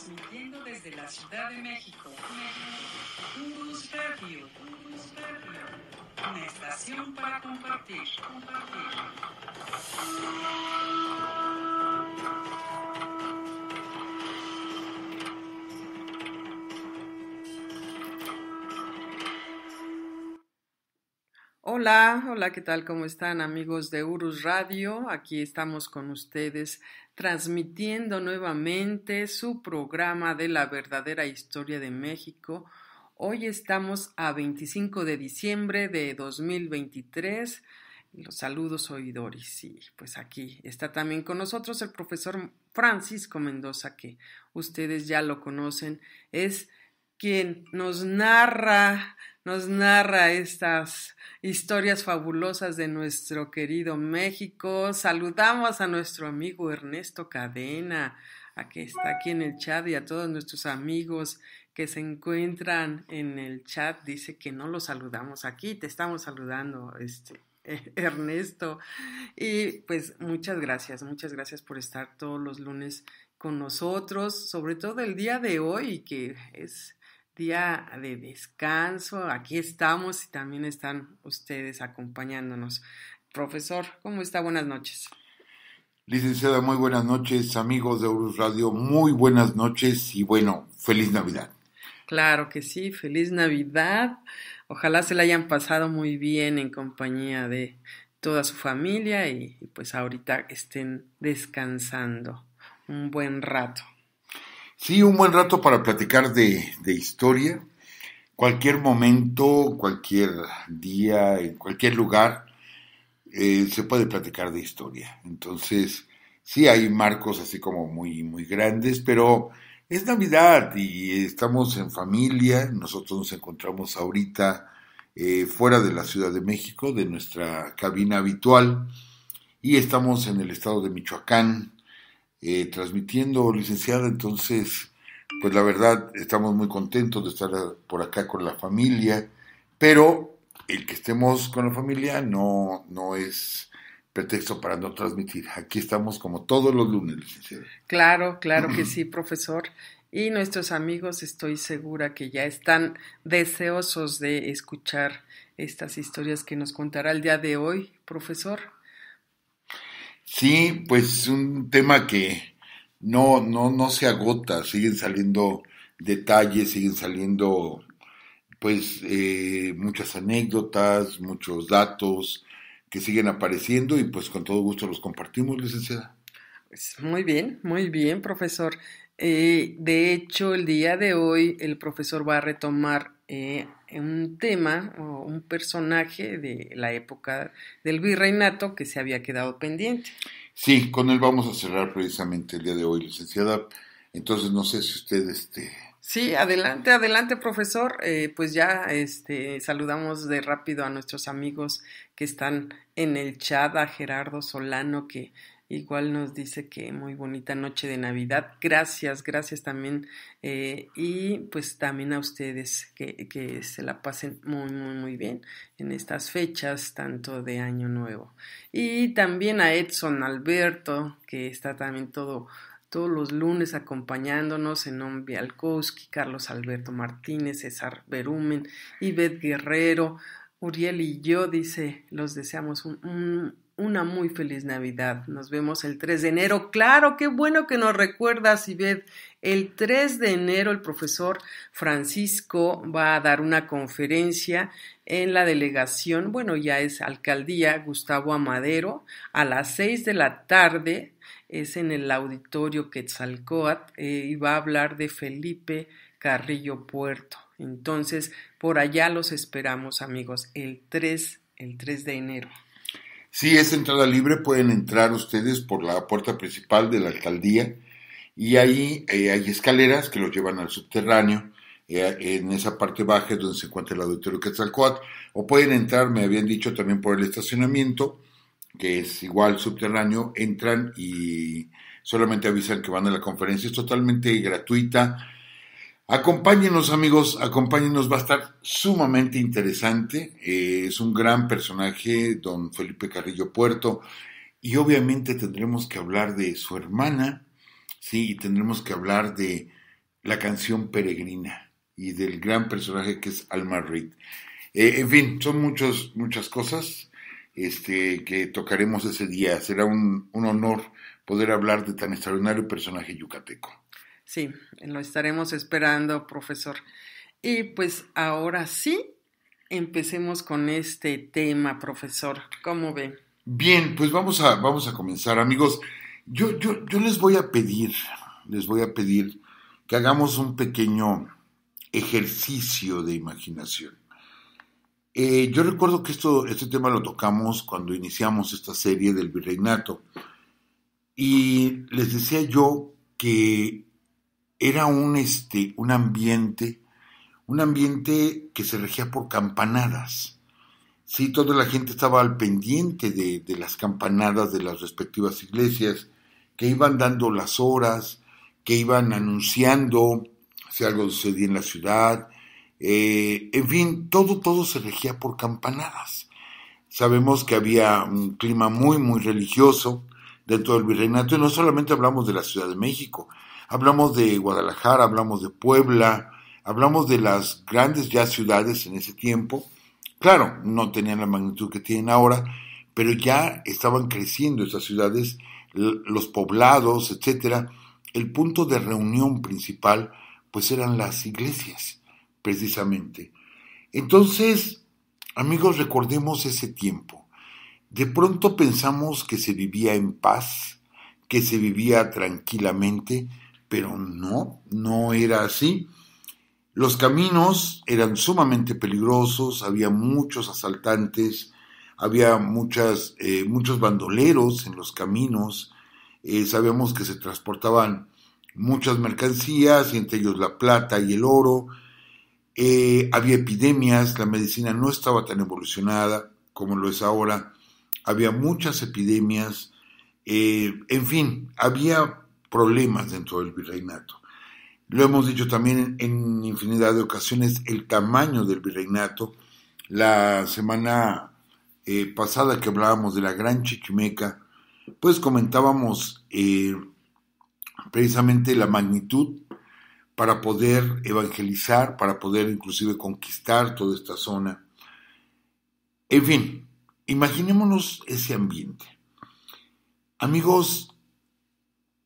Transmitiendo desde la Ciudad de México. Un Radio. Urus Radio. Una estación para compartir. Compartir. Hola, hola, ¿qué tal? ¿Cómo están amigos de Urus Radio? Aquí estamos con ustedes transmitiendo nuevamente su programa de la verdadera historia de México. Hoy estamos a 25 de diciembre de 2023. Los saludos, oidores. Y pues aquí está también con nosotros el profesor Francisco Mendoza, que ustedes ya lo conocen. Es quien nos narra, nos narra estas historias fabulosas de nuestro querido México. Saludamos a nuestro amigo Ernesto Cadena, a que está aquí en el chat y a todos nuestros amigos que se encuentran en el chat. Dice que no lo saludamos aquí, te estamos saludando, este. Ernesto. Y pues muchas gracias, muchas gracias por estar todos los lunes con nosotros, sobre todo el día de hoy, que es día de descanso. Aquí estamos y también están ustedes acompañándonos. Profesor, ¿cómo está? Buenas noches. Licenciada, muy buenas noches, amigos de Urus Radio, muy buenas noches y bueno, feliz Navidad. Claro que sí, feliz Navidad. Ojalá se la hayan pasado muy bien en compañía de toda su familia y pues ahorita estén descansando un buen rato. Sí, un buen rato para platicar de, historia. Cualquier momento, cualquier día, en cualquier lugar, eh, se puede platicar de historia. Entonces, sí hay marcos así como muy, muy grandes, pero es Navidad y estamos en familia. Nosotros nos encontramos ahorita eh, fuera de la Ciudad de México, de nuestra cabina habitual, y estamos en el estado de Michoacán, eh, transmitiendo, licenciada. Entonces, pues la verdad, estamos muy contentos de estar eh, por acá con la familia, pero el que estemos con la familia no, no es pretexto para no transmitir. Aquí estamos como todos los lunes, licenciada. Claro, claro que sí, profesor. Y nuestros amigos estoy segura que ya están deseosos de escuchar estas historias que nos contará el día de hoy, profesor. Sí, pues un tema que no, no, no se agota, siguen saliendo detalles, siguen saliendo pues eh, muchas anécdotas, muchos datos que siguen apareciendo y pues con todo gusto los compartimos, licenciada. Pues muy bien, muy bien, profesor. Eh, de hecho, el día de hoy el profesor va a retomar eh, un tema o un personaje de la época del virreinato que se había quedado pendiente. Sí, con él vamos a cerrar precisamente el día de hoy, licenciada. Entonces, no sé si usted... Este... Sí, adelante, adelante, profesor. Eh, pues ya este, saludamos de rápido a nuestros amigos que están en el chat, a Gerardo Solano, que Igual nos dice que muy bonita noche de Navidad. Gracias, gracias también. Eh, y pues también a ustedes que, que se la pasen muy, muy, muy bien en estas fechas, tanto de Año Nuevo. Y también a Edson Alberto, que está también todo todos los lunes acompañándonos en Enon Bialkowski, Carlos Alberto Martínez, César Berumen, Ivette Guerrero, Uriel y yo, dice, los deseamos un una muy feliz Navidad. Nos vemos el 3 de enero. Claro, qué bueno que nos recuerdas, Ivette. El 3 de enero el profesor Francisco va a dar una conferencia en la delegación, bueno, ya es alcaldía Gustavo Amadero, a las 6 de la tarde, es en el auditorio Quetzalcoatl, eh, y va a hablar de Felipe Carrillo Puerto. Entonces, por allá los esperamos, amigos, el 3, el 3 de enero. Si es entrada libre, pueden entrar ustedes por la puerta principal de la alcaldía y ahí eh, hay escaleras que los llevan al subterráneo. Eh, en esa parte baja donde se encuentra el auditorio Quetzalcoatl. O pueden entrar, me habían dicho también por el estacionamiento, que es igual subterráneo. Entran y solamente avisan que van a la conferencia. Es totalmente gratuita Acompáñenos amigos, acompáñenos, va a estar sumamente interesante. Eh, es un gran personaje, don Felipe Carrillo Puerto, y obviamente tendremos que hablar de su hermana, sí, y tendremos que hablar de la canción Peregrina y del gran personaje que es Alma Reed. Eh, en fin, son muchas muchas cosas este, que tocaremos ese día. Será un honor poder hablar de tan extraordinario personaje yucateco. Sí, lo estaremos esperando, profesor. Y pues ahora sí, empecemos con este tema, profesor. ¿Cómo ve? Bien, pues vamos a, vamos a comenzar, amigos. Yo, yo, les voy a pedir, les voy a pedir que hagamos un pequeño ejercicio de imaginación. Eh, yo recuerdo que esto, este tema lo tocamos cuando iniciamos esta serie del virreinato y les decía yo que era un, este, un ambiente, un ambiente que se regía por campanadas. Sí, toda la gente estaba al pendiente de, las campanadas de las respectivas iglesias, que iban dando las horas, que iban anunciando si algo sucedía en la ciudad, eh, en fin, todo, todo se regía por campanadas. Sabemos que había un clima muy, muy religioso dentro del virreinato, y no solamente hablamos de la Ciudad de México, Hablamos de Guadalajara, hablamos de Puebla, hablamos de las grandes ya ciudades en ese tiempo. Claro, no tenían la magnitud que tienen ahora, pero ya estaban creciendo esas ciudades, los poblados, etc. El punto de reunión principal, pues eran las iglesias, precisamente. Entonces, amigos, recordemos ese tiempo. De pronto pensamos que se vivía en paz, que se vivía tranquilamente, pero no, no era así. Los caminos eran sumamente peligrosos, había muchos asaltantes, había muchas, eh, muchos bandoleros en los caminos, eh, sabíamos que se transportaban muchas mercancías, entre ellos la plata y el oro, eh, había epidemias, la medicina no estaba tan evolucionada como lo es ahora, había muchas epidemias, en fin, había problemas dentro del virreinato. Lo hemos dicho también en infinidad de ocasiones, el tamaño del virreinato. La semana eh, pasada que hablábamos de la Gran Chichimeca, pues comentábamos eh, precisamente la magnitud para poder evangelizar, para poder inclusive conquistar toda esta zona. En fin, imaginémonos ese ambiente. Amigos,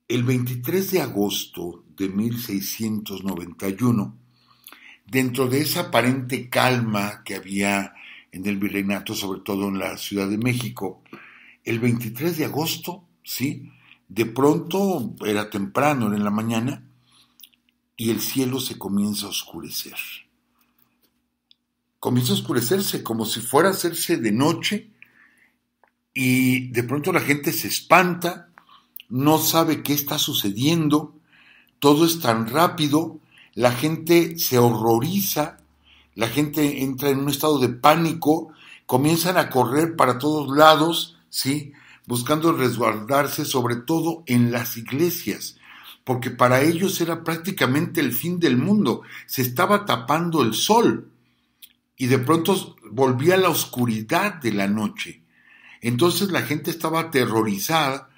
el 23 de agosto de 1691, dentro de esa aparente calma que había en el virreinato, sobre todo en la Ciudad de México, el 23 de agosto, ¿sí? De pronto, era temprano, era en la mañana, y el cielo se comienza a oscurecer. Comienza a oscurecerse como si fuera a hacerse de noche, y de pronto la gente se espanta, no sabe qué está sucediendo, todo es tan rápido, la gente se horroriza, la gente entra en un estado de pánico, comienzan a correr para todos lados, ¿sí? Buscando resguardarse, sobre todo en las iglesias, porque para ellos era prácticamente el fin del mundo, se estaba tapando el sol y de pronto volvía la oscuridad de la noche. Entonces la gente estaba aterrorizada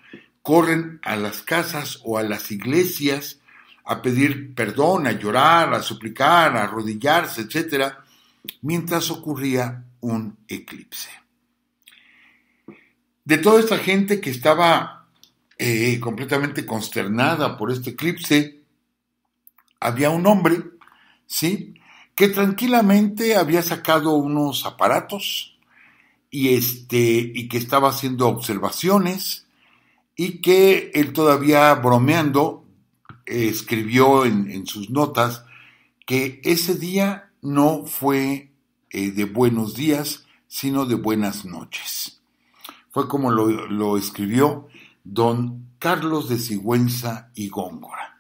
corren a las casas o a las iglesias a pedir perdón, a llorar, a suplicar, a arrodillarse, etc., mientras ocurría un eclipse. De toda esta gente que estaba eh, completamente consternada por este eclipse, había un hombre, ¿sí? Que tranquilamente había sacado unos aparatos y, este, y que estaba haciendo observaciones y que él todavía bromeando eh, escribió en, sus notas que ese día no fue eh, de buenos días, sino de buenas noches. Fue como lo, escribió don Carlos de Sigüenza y Góngora.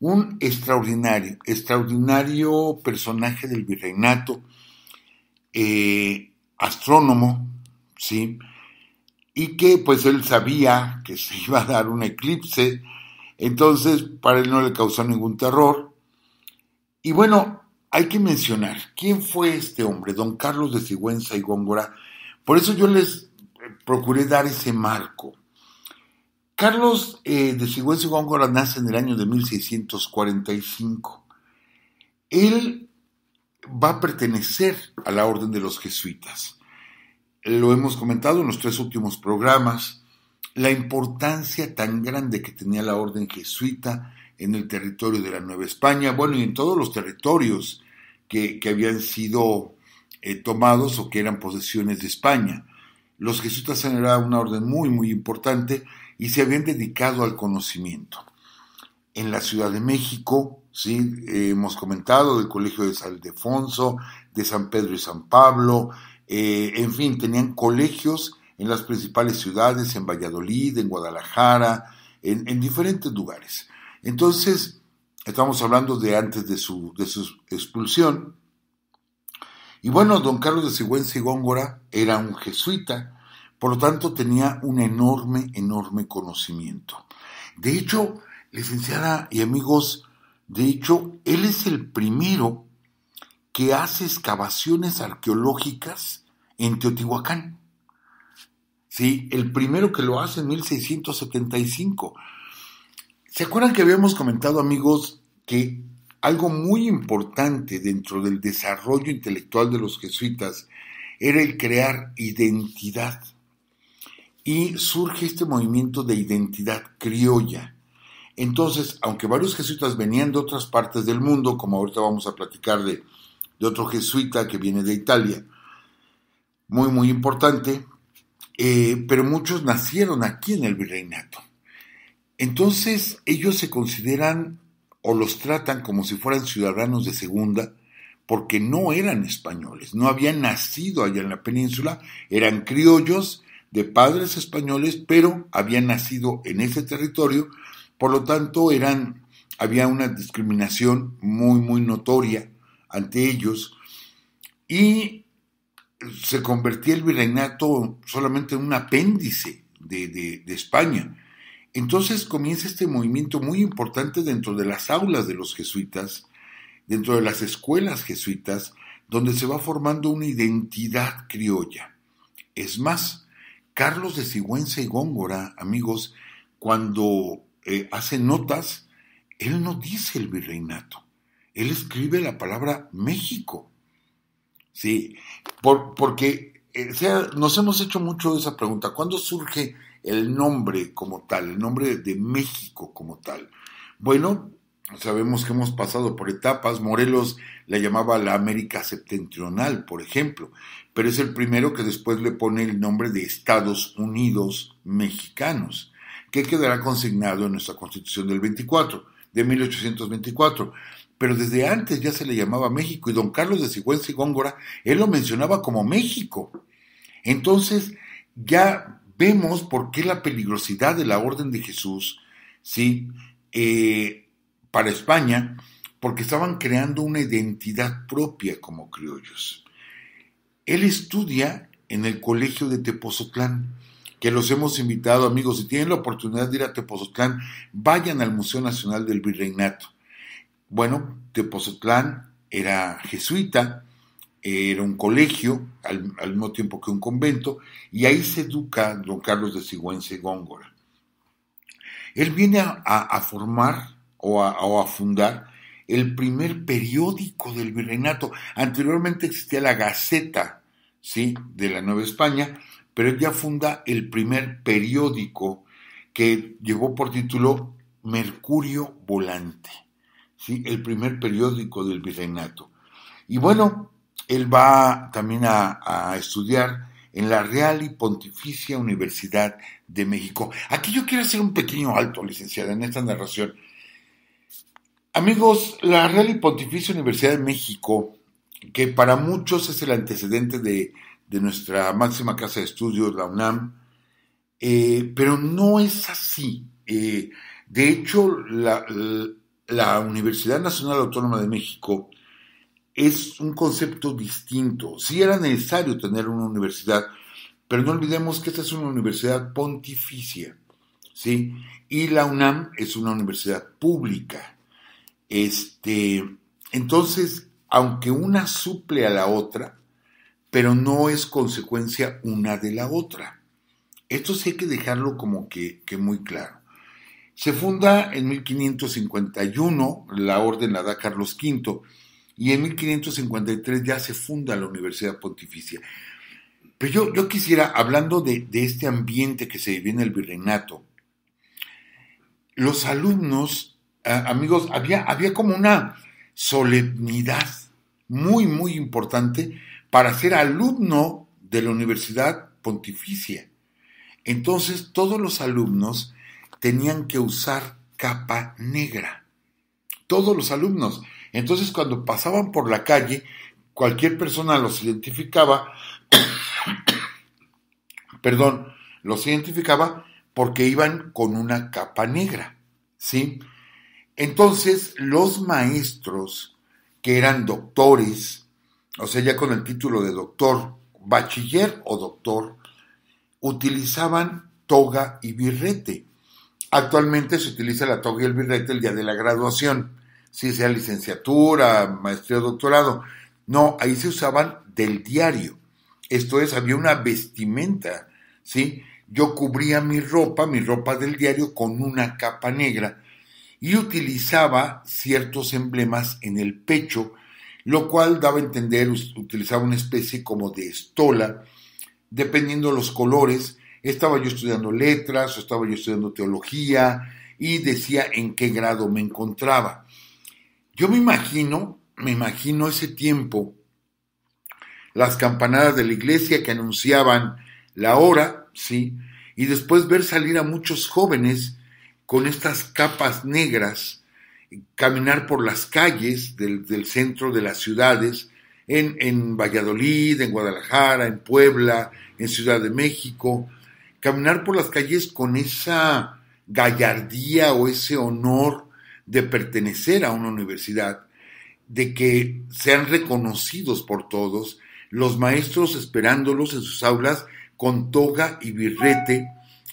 Un extraordinario, extraordinario personaje del virreinato, eh, astrónomo, ¿sí? y que pues él sabía que se iba a dar un eclipse, entonces para él no le causó ningún terror. Y bueno, hay que mencionar, ¿quién fue este hombre? Don Carlos de Sigüenza y Góngora. Por eso yo les eh, procuré dar ese marco. Carlos eh, de Sigüenza y Góngora nace en el año de 1645. Él va a pertenecer a la orden de los jesuitas lo hemos comentado en los tres últimos programas, la importancia tan grande que tenía la orden jesuita en el territorio de la Nueva España, bueno, y en todos los territorios que, habían sido eh, tomados o que eran posesiones de España. Los jesuitas eran una orden muy, muy importante y se habían dedicado al conocimiento. En la Ciudad de México, sí, eh, hemos comentado del Colegio de San Ildefonso, de San Pedro y San Pablo, eh, en fin, tenían colegios en las principales ciudades, en Valladolid, en Guadalajara, en, diferentes lugares. Entonces, estamos hablando de antes de su, de su expulsión. Y bueno, don Carlos de Sigüenza y Góngora era un jesuita, por lo tanto tenía un enorme, enorme conocimiento. De hecho, licenciada y amigos, de hecho, él es el primero que hace excavaciones arqueológicas en Teotihuacán. Sí, el primero que lo hace en 1675. ¿Se acuerdan que habíamos comentado, amigos, que algo muy importante dentro del desarrollo intelectual de los jesuitas era el crear identidad? Y surge este movimiento de identidad criolla. Entonces, aunque varios jesuitas venían de otras partes del mundo, como ahorita vamos a platicar de otro jesuita que viene de Italia, muy, muy importante, eh, pero muchos nacieron aquí en el virreinato. Entonces ellos se consideran o los tratan como si fueran ciudadanos de segunda, porque no eran españoles, no habían nacido allá en la península, eran criollos de padres españoles, pero habían nacido en ese territorio, por lo tanto eran, había una discriminación muy, muy notoria ante ellos. Y se convertía el virreinato solamente en un apéndice de, España. Entonces comienza este movimiento muy importante dentro de las aulas de los jesuitas, dentro de las escuelas jesuitas, donde se va formando una identidad criolla. Es más, Carlos de Sigüenza y Góngora, amigos, cuando eh, hace notas, él no dice el virreinato, él escribe la palabra México. ¿sí? Por, porque eh, nos hemos hecho mucho esa pregunta, ¿cuándo surge el nombre como tal, el nombre de México como tal? Bueno, sabemos que hemos pasado por etapas, Morelos la llamaba la América Septentrional, por ejemplo, pero es el primero que después le pone el nombre de Estados Unidos Mexicanos, que quedará consignado en nuestra Constitución del 24, de 1824 pero desde antes ya se le llamaba México y don Carlos de Sigüenza y Góngora, él lo mencionaba como México. Entonces, ya vemos por qué la peligrosidad de la Orden de Jesús, ¿sí? Eh, para España, porque estaban creando una identidad propia como criollos. Él estudia en el colegio de Tepozotlán, que los hemos invitado, amigos, si tienen la oportunidad de ir a Tepozotlán, vayan al Museo Nacional del Virreinato. Bueno, Tepozotlán era jesuita, era un colegio, al, mismo tiempo que un convento, y ahí se educa don Carlos de Sigüenza Góngora. Él viene a, formar o a, fundar el primer periódico del virreinato. Anteriormente existía la Gaceta, ¿sí?, de la Nueva España, pero él ya funda el primer periódico que llevó por título Mercurio Volante el primer periódico del virreinato. Y bueno, él va también a, estudiar en la Real y Pontificia Universidad de México. Aquí yo quiero hacer un pequeño alto, licenciada, en esta narración. Amigos, la Real y Pontificia Universidad de México, que para muchos es el antecedente de, nuestra máxima casa de estudios, la UNAM, eh, pero no es así. Eh, de hecho, la, la Universidad Nacional Autónoma de México es un concepto distinto. Sí era necesario tener una universidad, pero no olvidemos que esta es una universidad pontificia, ¿sí? Y la UNAM es una universidad pública. Este, entonces, aunque una suple a la otra, pero no es consecuencia una de la otra. Esto sí hay que dejarlo como que muy claro. Se funda en 1551 la orden la da Carlos V y en 1553 ya se funda la Universidad Pontificia. Pero yo, quisiera, hablando de, este ambiente que se vive en el virreinato, los alumnos, amigos, había, había como una solemnidad muy, muy importante para ser alumno de la Universidad Pontificia. Entonces todos los alumnos tenían que usar capa negra. Todos los alumnos. Entonces cuando pasaban por la calle, cualquier persona los identificaba, perdón, los identificaba porque iban con una capa negra, ¿sí? Entonces los maestros, que eran doctores, o sea, ya con el título de doctor, bachiller o doctor, utilizaban toga y birrete. Actualmente se utiliza la toga y el birrete el día de la graduación, si sea licenciatura, maestría o doctorado. No, ahí se usaban del diario. Esto es, había una vestimenta, ¿sí? Yo cubría mi ropa, mi ropa del diario, con una capa negra y utilizaba ciertos emblemas en el pecho, lo cual daba a entender, utilizaba una especie como de estola, dependiendo los colores, estaba yo estudiando letras, estaba yo estudiando teología y decía en qué grado me encontraba. Yo me imagino, me imagino ese tiempo, las campanadas de la iglesia que anunciaban la hora, ¿sí? Y después ver salir a muchos jóvenes con estas capas negras, caminar por las calles del, centro de las ciudades, en Valladolid, en Guadalajara, en Puebla, en Ciudad de México, caminar por las calles con esa gallardía o ese honor de pertenecer a una universidad, de que sean reconocidos por todos, los maestros esperándolos en sus aulas con toga y birrete.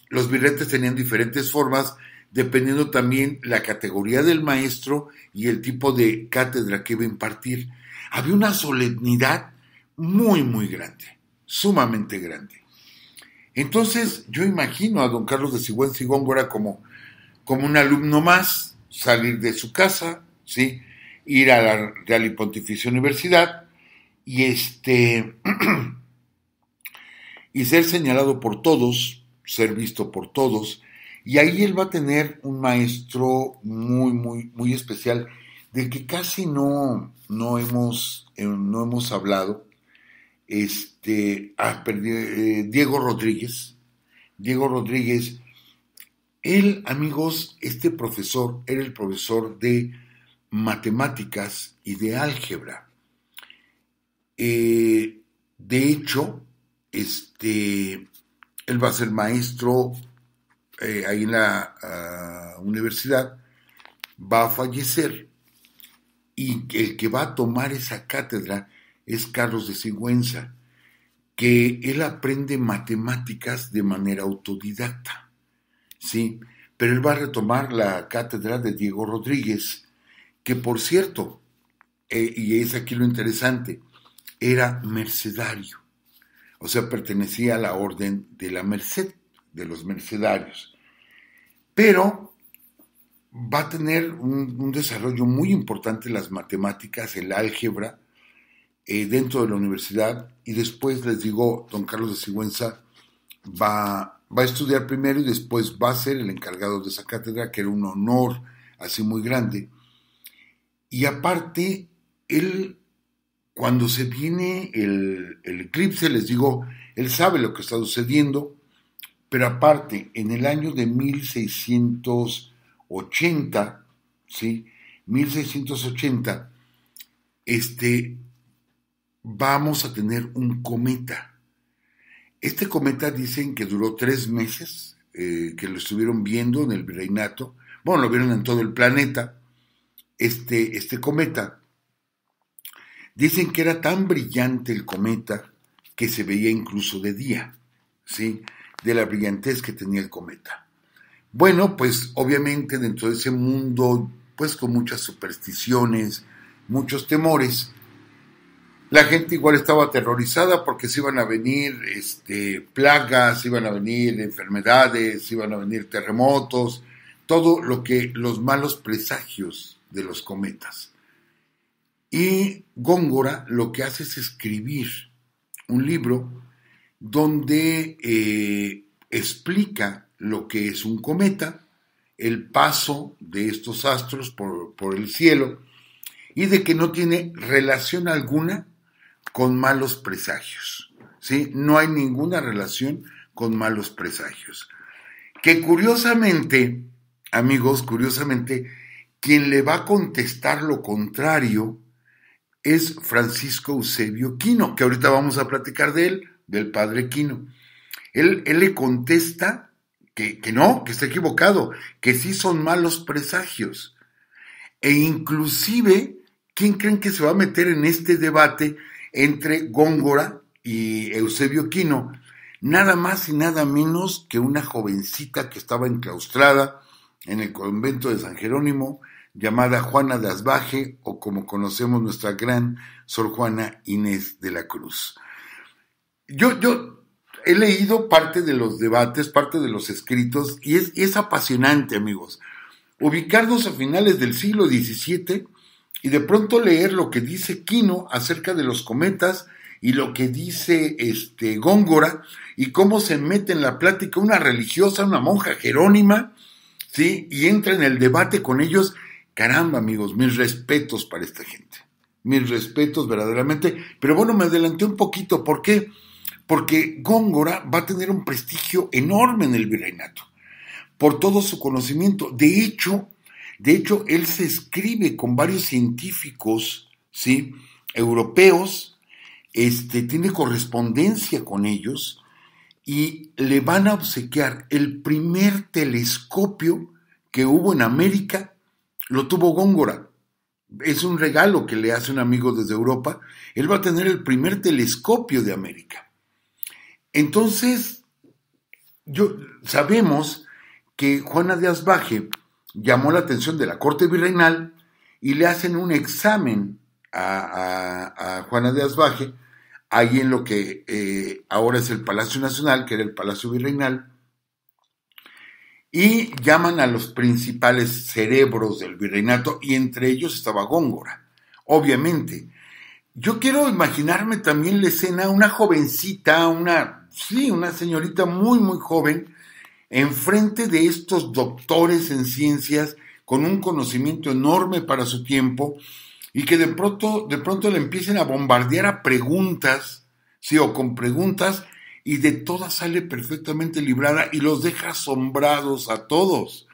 Los birretes tenían diferentes formas, dependiendo también la categoría del maestro y el tipo de cátedra que iba a impartir. Había una solemnidad muy, muy grande, sumamente grande. Entonces yo imagino a don Carlos de Sigüenza y Góngora como, como un alumno más, salir de su casa, ¿sí? ir a la Real y Pontificia Universidad y, este, y ser señalado por todos, ser visto por todos, y ahí él va a tener un maestro muy, muy, muy especial, del que casi no, no, hemos, eh, no hemos hablado, este, ah, eh, Diego Rodríguez. Diego Rodríguez, él, amigos, este profesor era el profesor de matemáticas y de álgebra. Eh, de hecho, este, él va a ser maestro eh, ahí en la ah, universidad, va a fallecer y el que va a tomar esa cátedra es Carlos de Sigüenza, que él aprende matemáticas de manera autodidacta, ¿sí? Pero él va a retomar la cátedra de Diego Rodríguez, que por cierto, eh, y es aquí lo interesante, era mercedario, o sea, pertenecía a la orden de la merced, de los mercedarios. Pero va a tener un, un desarrollo muy importante en las matemáticas, el álgebra, eh, dentro de la universidad y después les digo, don Carlos de Sigüenza va, va a estudiar primero y después va a ser el encargado de esa cátedra, que era un honor así muy grande. Y aparte, él, cuando se viene el, el eclipse, les digo, él sabe lo que está sucediendo, pero aparte, en el año de 1680, ¿sí? 1680, este, vamos a tener un cometa. Este cometa dicen que duró tres meses, eh, que lo estuvieron viendo en el virreinato, bueno, lo vieron en todo el planeta, este, este cometa. Dicen que era tan brillante el cometa que se veía incluso de día, ¿sí? De la brillantez que tenía el cometa. Bueno, pues obviamente dentro de ese mundo, pues con muchas supersticiones, muchos temores, la gente igual estaba aterrorizada porque se iban a venir este, plagas, iban a venir enfermedades, iban a venir terremotos, todo lo que los malos presagios de los cometas. Y Góngora lo que hace es escribir un libro donde eh, explica lo que es un cometa, el paso de estos astros por, por el cielo y de que no tiene relación alguna con malos presagios. ¿sí? No hay ninguna relación con malos presagios. Que curiosamente, amigos, curiosamente, quien le va a contestar lo contrario es Francisco Eusebio Quino, que ahorita vamos a platicar de él, del padre Quino. Él, le contesta que, que no, que está equivocado, que sí son malos presagios. E inclusive, ¿quién creen que se va a meter en este debate entre Góngora y Eusebio Quino, nada más y nada menos que una jovencita que estaba enclaustrada en el convento de San Jerónimo, llamada Juana de Asbaje, o como conocemos nuestra gran Sor Juana Inés de la Cruz. Yo, yo he leído parte de los debates, parte de los escritos, y es, es apasionante, amigos. Ubicarnos a finales del siglo XVII y de pronto leer lo que dice Kino acerca de los cometas y lo que dice este Góngora y cómo se mete en la plática una religiosa, una monja jerónima, ¿sí? Y entra en el debate con ellos. Caramba, amigos, mis respetos para esta gente. Mis respetos verdaderamente. Pero bueno, me adelanté un poquito. ¿Por qué? Porque Góngora va a tener un prestigio enorme en el virreinato por todo su conocimiento. De hecho, de hecho, él se escribe con varios científicos, ¿sí? Europeos, este, tiene correspondencia con ellos y le van a obsequiar el primer telescopio que hubo en América, lo tuvo Góngora. Es un regalo que le hace un amigo desde Europa. Él va a tener el primer telescopio de América. Entonces, yo, sabemos que Juana de Azbaje, llamó la atención de la Corte Virreinal y le hacen un examen a, Juana de Asbaje, ahí en lo que eh, ahora es el Palacio Nacional, que era el Palacio Virreinal, y llaman a los principales cerebros del virreinato, y entre ellos estaba Góngora, obviamente. Yo quiero imaginarme también la escena, una jovencita, una, sí, una señorita muy, muy joven, enfrente de estos doctores en ciencias con un conocimiento enorme para su tiempo y que de pronto, de pronto le empiecen a bombardear a preguntas, sí, o con preguntas, y de todas sale perfectamente librada y los deja asombrados a todos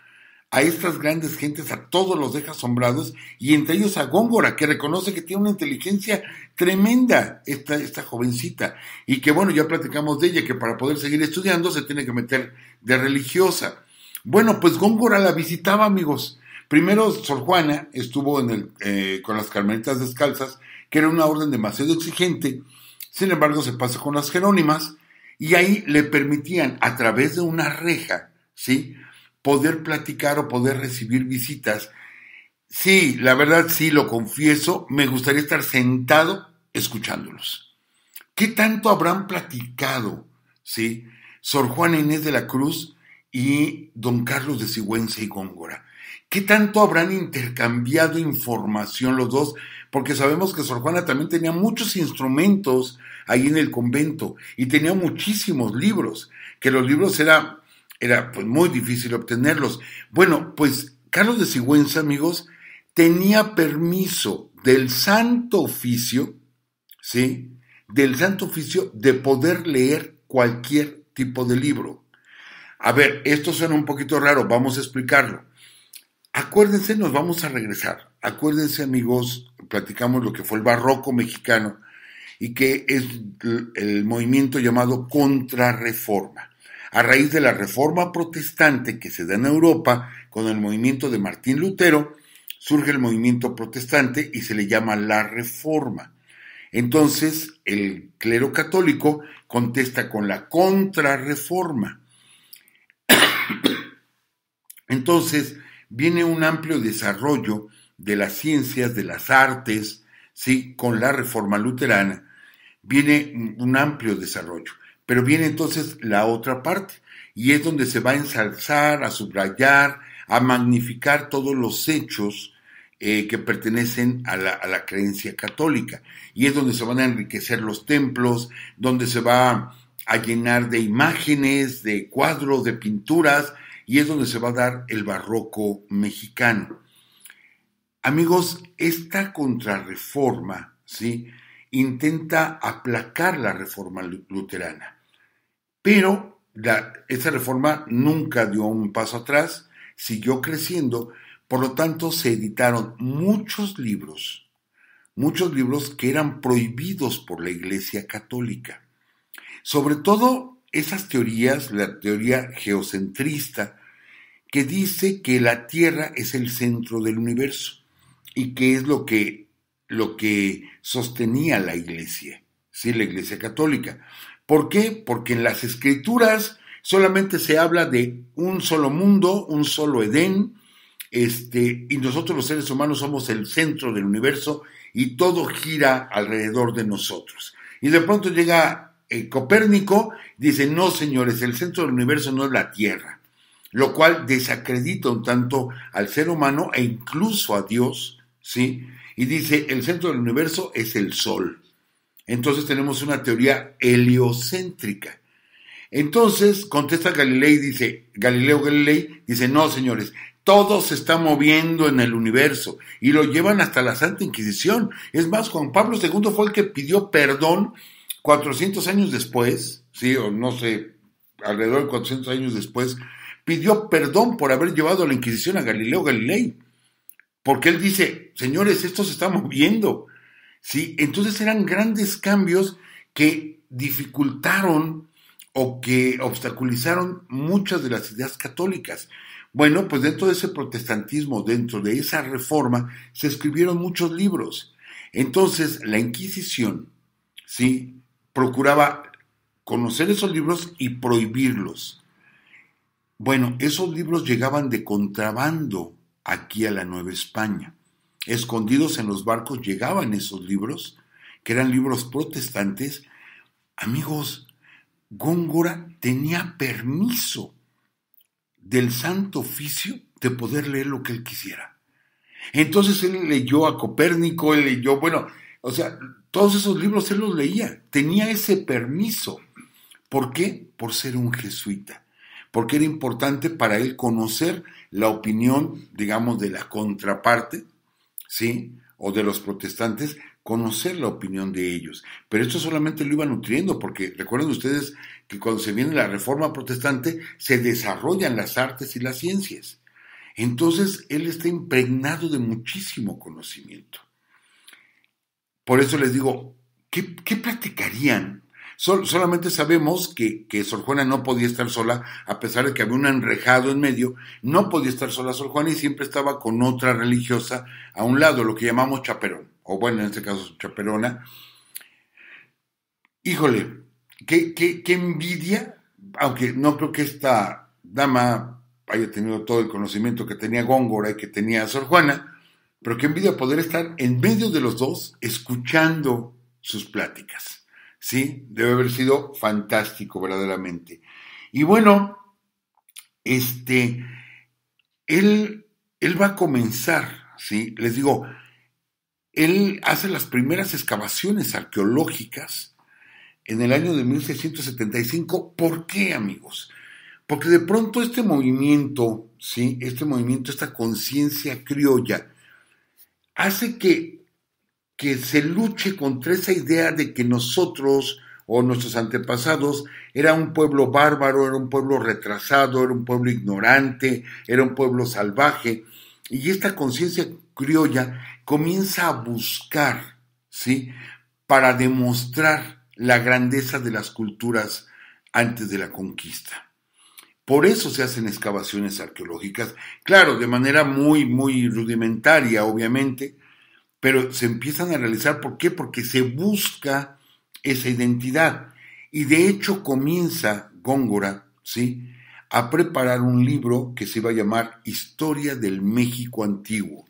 a estas grandes gentes, a todos los deja asombrados, y entre ellos a Góngora, que reconoce que tiene una inteligencia tremenda esta, esta jovencita, y que bueno, ya platicamos de ella, que para poder seguir estudiando se tiene que meter de religiosa. Bueno, pues Góngora la visitaba, amigos. Primero, Sor Juana estuvo en el, eh, con las Carmelitas Descalzas, que era una orden demasiado exigente, sin embargo se pasa con las Jerónimas, y ahí le permitían, a través de una reja, ¿sí?, poder platicar o poder recibir visitas. Sí, la verdad sí, lo confieso, me gustaría estar sentado escuchándolos. ¿Qué tanto habrán platicado, sí? Sor Juana Inés de la Cruz y don Carlos de Sigüenza y Góngora. ¿Qué tanto habrán intercambiado información los dos? Porque sabemos que Sor Juana también tenía muchos instrumentos ahí en el convento y tenía muchísimos libros, que los libros era era pues, muy difícil obtenerlos. Bueno, pues Carlos de Sigüenza, amigos, tenía permiso del Santo Oficio, ¿sí? Del Santo Oficio de poder leer cualquier tipo de libro. A ver, esto suena un poquito raro, vamos a explicarlo. Acuérdense, nos vamos a regresar. Acuérdense, amigos, platicamos lo que fue el barroco mexicano y que es el movimiento llamado contrarreforma a raíz de la reforma protestante que se da en Europa con el movimiento de Martín Lutero, surge el movimiento protestante y se le llama la reforma. Entonces el clero católico contesta con la contrarreforma. Entonces viene un amplio desarrollo de las ciencias, de las artes, ¿sí? con la reforma luterana, viene un amplio desarrollo. Pero viene entonces la otra parte, y es donde se va a ensalzar, a subrayar, a magnificar todos los hechos eh, que pertenecen a la, creencia católica. Y es donde se van a enriquecer los templos, donde se va a llenar de imágenes, de cuadros, de pinturas, y es donde se va a dar el barroco mexicano. Amigos, esta contrarreforma, ¿sí? Intenta aplacar la reforma luterana. Pero esa reforma nunca dio un paso atrás, siguió creciendo, por lo tanto se editaron muchos libros, muchos libros que eran prohibidos por la Iglesia Católica. Sobre todo esas teorías, la teoría geocentrista, que dice que la Tierra es el centro del universo y que es lo que, lo que sostenía la Iglesia, ¿sí? la Iglesia Católica. ¿Por qué? Porque en las escrituras solamente se habla de un solo mundo, un solo Edén, este, y nosotros los seres humanos somos el centro del universo y todo gira alrededor de nosotros. Y de pronto llega Copérnico eh, Copérnico, dice, no señores, el centro del universo no es la Tierra, lo cual desacredita un tanto al ser humano e incluso a Dios, ¿sí? Y dice, el centro del universo es el Sol. Entonces tenemos una teoría heliocéntrica. Entonces contesta Galilei, dice, Galileo Galilei, dice, no señores, todo se está moviendo en el universo y lo llevan hasta la Santa Inquisición. Es más, Juan Pablo II fue el que pidió perdón 400 años después, sí, o no sé, alrededor de 400 años después, pidió perdón por haber llevado a la Inquisición a Galileo Galilei. Porque él dice, señores, esto se está moviendo. ¿sí? Entonces eran grandes cambios que dificultaron o que obstaculizaron muchas de las ideas católicas. Bueno, pues dentro de ese protestantismo, dentro de esa reforma, se escribieron muchos libros. Entonces, la Inquisición, ¿sí? Procuraba conocer esos libros y prohibirlos. Bueno, esos libros llegaban de contrabando aquí a la Nueva España escondidos en los barcos llegaban esos libros, que eran libros protestantes. Amigos, Góngora tenía permiso del santo oficio de poder leer lo que él quisiera. Entonces él leyó a Copérnico, él leyó, bueno, o sea, todos esos libros él los leía, tenía ese permiso. ¿Por qué? Por ser un jesuita, porque era importante para él conocer la opinión, digamos, de la contraparte, ¿sí? o de los protestantes, conocer la opinión de ellos. Pero esto solamente lo iba nutriendo, porque recuerden ustedes que cuando se viene la reforma protestante, se desarrollan las artes y las ciencias. Entonces, él está impregnado de muchísimo conocimiento. Por eso les digo, ¿qué, qué platicarían solamente sabemos que, Sor Juana no podía estar sola, a pesar de que había un enrejado en medio, no podía estar sola Sor Juana y siempre estaba con otra religiosa a un lado, lo que llamamos chaperón, o bueno, en este caso chaperona. Híjole, qué, qué envidia, aunque no creo que esta dama haya tenido todo el conocimiento que tenía Góngora y que tenía Sor Juana, pero qué envidia poder estar en medio de los dos escuchando sus pláticas. Sí, debe haber sido fantástico, verdaderamente. Y bueno, este, él, él va a comenzar, ¿sí? Les digo, él hace las primeras excavaciones arqueológicas en el año de 1675. ¿Por qué, amigos? Porque de pronto este movimiento, ¿sí? Este movimiento, esta conciencia criolla, hace que que se luche contra esa idea de que nosotros o nuestros antepasados era un pueblo bárbaro, era un pueblo retrasado, era un pueblo ignorante, era un pueblo salvaje. Y esta conciencia criolla comienza a buscar, ¿sí? Para demostrar la grandeza de las culturas antes de la conquista. Por eso se hacen excavaciones arqueológicas, claro, de manera muy, muy rudimentaria, obviamente, pero se empiezan a realizar. ¿Por qué? Porque se busca esa identidad. Y de hecho comienza Góngora, ¿sí? a preparar un libro que se iba a llamar Historia del México Antiguo.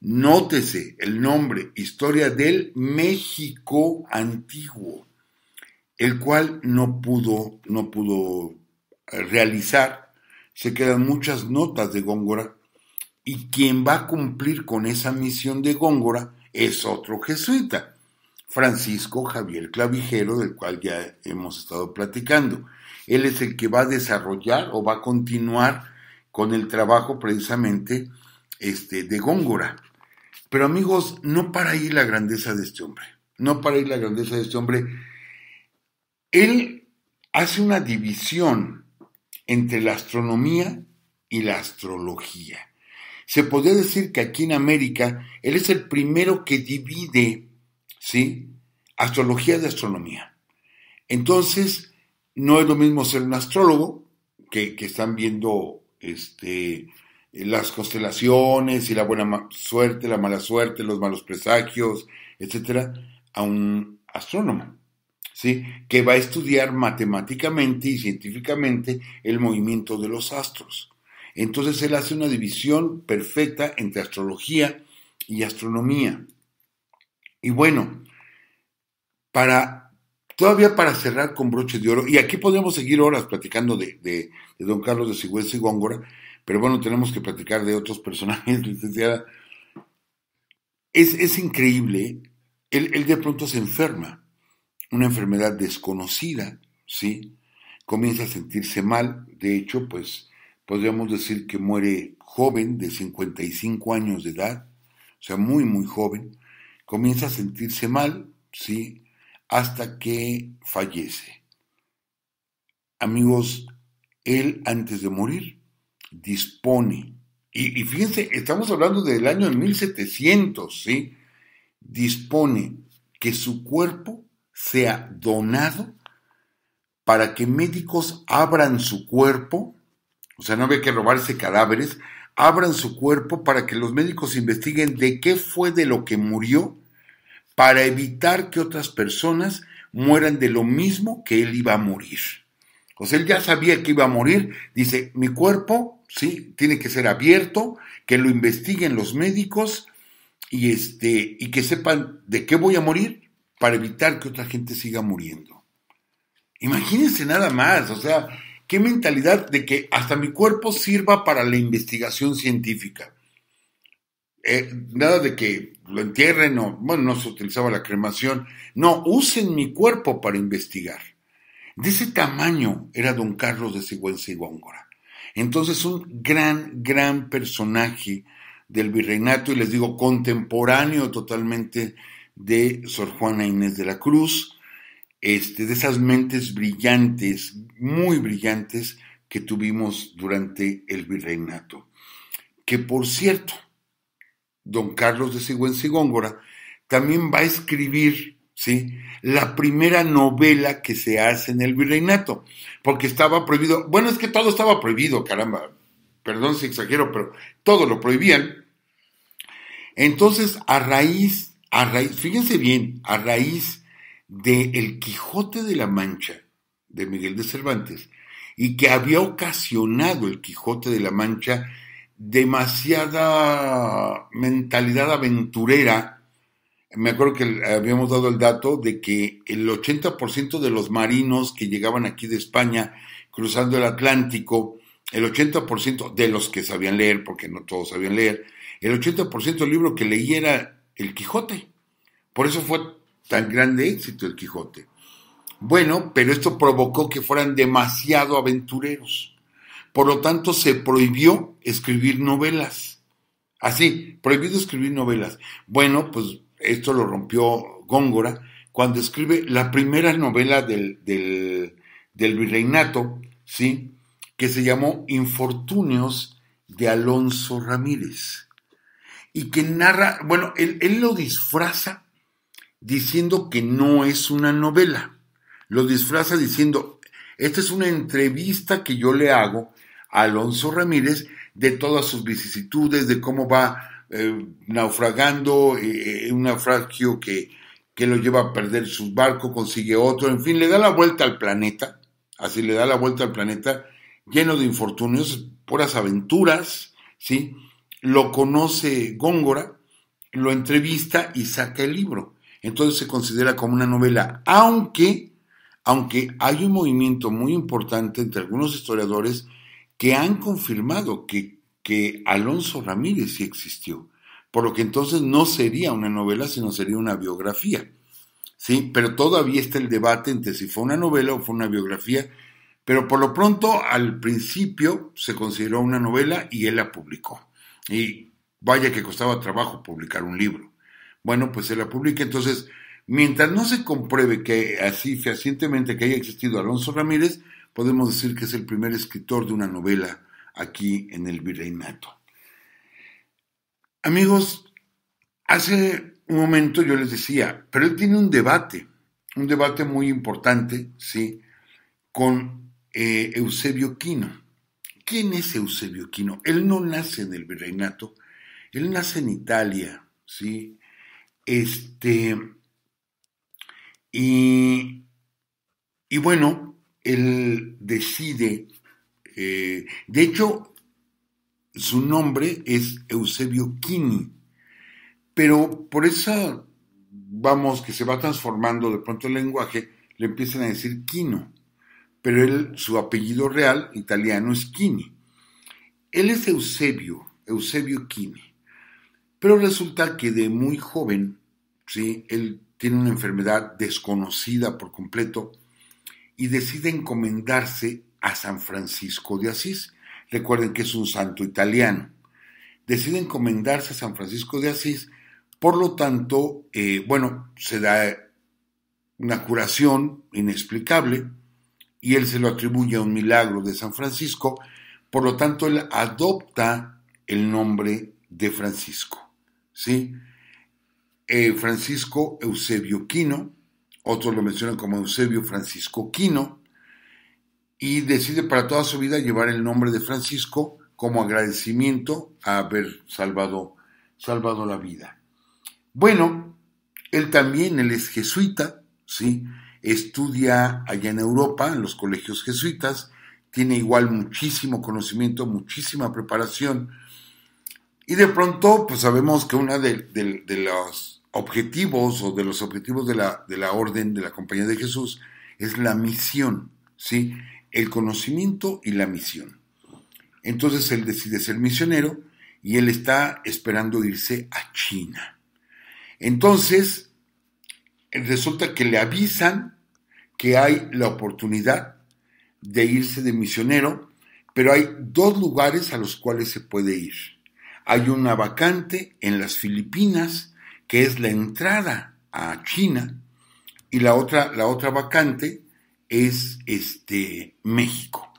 Nótese el nombre, Historia del México Antiguo, el cual no pudo, no pudo realizar. Se quedan muchas notas de Góngora y quien va a cumplir con esa misión de Góngora es otro jesuita, Francisco Javier Clavijero, del cual ya hemos estado platicando. Él es el que va a desarrollar o va a continuar con el trabajo precisamente este, de Góngora. Pero amigos, no para ahí la grandeza de este hombre, no para ahí la grandeza de este hombre. Él hace una división entre la astronomía y la astrología se podría decir que aquí en América él es el primero que divide, ¿sí? Astrología de astronomía. Entonces, no es lo mismo ser un astrólogo, que, que están viendo este, las constelaciones y la buena suerte, la mala suerte, los malos presagios, etcétera, a un astrónomo. ¿Sí? que va a estudiar matemáticamente y científicamente el movimiento de los astros. Entonces él hace una división perfecta entre astrología y astronomía. Y bueno, para todavía para cerrar con broche de oro, y aquí podríamos seguir horas platicando de, don Carlos de Sigüenza y Góngora, pero bueno, tenemos que platicar de otros personajes, licenciada. Es, increíble, él, él de pronto se enferma, una enfermedad desconocida, ¿sí? Comienza a sentirse mal, de hecho, pues podríamos decir que muere joven, de 55 años de edad, o sea, muy, muy joven, comienza a sentirse mal, ¿sí? Hasta que fallece. Amigos, él antes de morir dispone, y, fíjense, estamos hablando del año 1700, ¿sí? Dispone que su cuerpo sea donado para que médicos abran su cuerpo o sea, no había que robarse cadáveres, abran su cuerpo para que los médicos investiguen de qué fue de lo que murió para evitar que otras personas mueran de lo mismo que él iba a morir. O sea, él ya sabía que iba a morir, dice, mi cuerpo, sí, tiene que ser abierto, que lo investiguen los médicos y, este, y que sepan de qué voy a morir para evitar que otra gente siga muriendo. Imagínense nada más, o sea, qué mentalidad de que hasta mi cuerpo sirva para la investigación científica. Eh, nada de que lo entierren o, bueno, no se utilizaba la cremación. No, usen mi cuerpo para investigar. De ese tamaño era don Carlos de Sigüenza y Góngora. Entonces, un gran, gran personaje del virreinato, y les digo, contemporáneo totalmente de Sor Juana Inés de la Cruz, este, de esas mentes brillantes, muy brillantes, que tuvimos durante el virreinato. Que por cierto, don Carlos de Sigüenza y Góngora también va a escribir ¿sí? la primera novela que se hace en el virreinato, porque estaba prohibido. Bueno, es que todo estaba prohibido, caramba, perdón si exagero, pero todo lo prohibían. Entonces, a raíz, a raíz, fíjense bien, a raíz de El Quijote de la Mancha de Miguel de Cervantes y que había ocasionado el Quijote de la Mancha demasiada mentalidad aventurera. Me acuerdo que habíamos dado el dato de que el 80% de los marinos que llegaban aquí de España cruzando el Atlántico, el 80% de los que sabían leer, porque no todos sabían leer, el 80% del libro que leía era El Quijote. Por eso fue tan grande éxito el Quijote. Bueno, pero esto provocó que fueran demasiado aventureros. Por lo tanto, se prohibió escribir novelas. Así, ah, prohibido escribir novelas. Bueno, pues esto lo rompió Góngora cuando escribe la primera novela del, virreinato, ¿sí? que se llamó Infortunios de Alonso Ramírez, y que narra, bueno, él, él lo disfraza diciendo que no es una novela. Lo disfraza diciendo, esta es una entrevista que yo le hago a Alonso Ramírez de todas sus vicisitudes, de cómo va eh, naufragando, eh, eh, un naufragio que, que lo lleva a perder su barco, consigue otro, en fin, le da la vuelta al planeta, así le da la vuelta al planeta, lleno de infortunios, puras aventuras, ¿sí? Lo conoce Góngora, lo entrevista y saca el libro entonces se considera como una novela, aunque, aunque hay un movimiento muy importante entre algunos historiadores que han confirmado que, que Alonso Ramírez sí existió, por lo que entonces no sería una novela, sino sería una biografía. ¿sí? Pero todavía está el debate entre si fue una novela o fue una biografía, pero por lo pronto al principio se consideró una novela y él la publicó. Y vaya que costaba trabajo publicar un libro bueno, pues se la publica. Entonces, mientras no se compruebe que así fehacientemente que haya existido Alonso Ramírez, podemos decir que es el primer escritor de una novela aquí en el virreinato. Amigos, hace un momento yo les decía, pero él tiene un debate, un debate muy importante, ¿sí? Con eh, Eusebio Quino. ¿Quién es Eusebio Quino? Él no nace en el virreinato, él nace en Italia, ¿sí? Este, y, y bueno, él decide, eh, de hecho, su nombre es Eusebio Kini, pero por esa, vamos, que se va transformando de pronto el lenguaje, le empiezan a decir Kino, pero él, su apellido real italiano es Kini. Él es Eusebio, Eusebio Kini. Pero resulta que de muy joven, ¿sí? él tiene una enfermedad desconocida por completo y decide encomendarse a San Francisco de Asís. Recuerden que es un santo italiano. Decide encomendarse a San Francisco de Asís, por lo tanto, eh, bueno, se da una curación inexplicable y él se lo atribuye a un milagro de San Francisco, por lo tanto él adopta el nombre de Francisco. ¿sí? Eh, Francisco Eusebio Quino, otros lo mencionan como Eusebio Francisco Quino, y decide para toda su vida llevar el nombre de Francisco como agradecimiento a haber salvado, salvado la vida. Bueno, él también, él es jesuita, ¿sí? estudia allá en Europa, en los colegios jesuitas, tiene igual muchísimo conocimiento, muchísima preparación, y de pronto, pues sabemos que uno de, los objetivos o de los objetivos de la, de la orden de la Compañía de Jesús es la misión, ¿sí? El conocimiento y la misión. Entonces él decide ser misionero y él está esperando irse a China. Entonces, resulta que le avisan que hay la oportunidad de irse de misionero, pero hay dos lugares a los cuales se puede ir hay una vacante en las Filipinas, que es la entrada a China, y la otra, la otra vacante es este, México.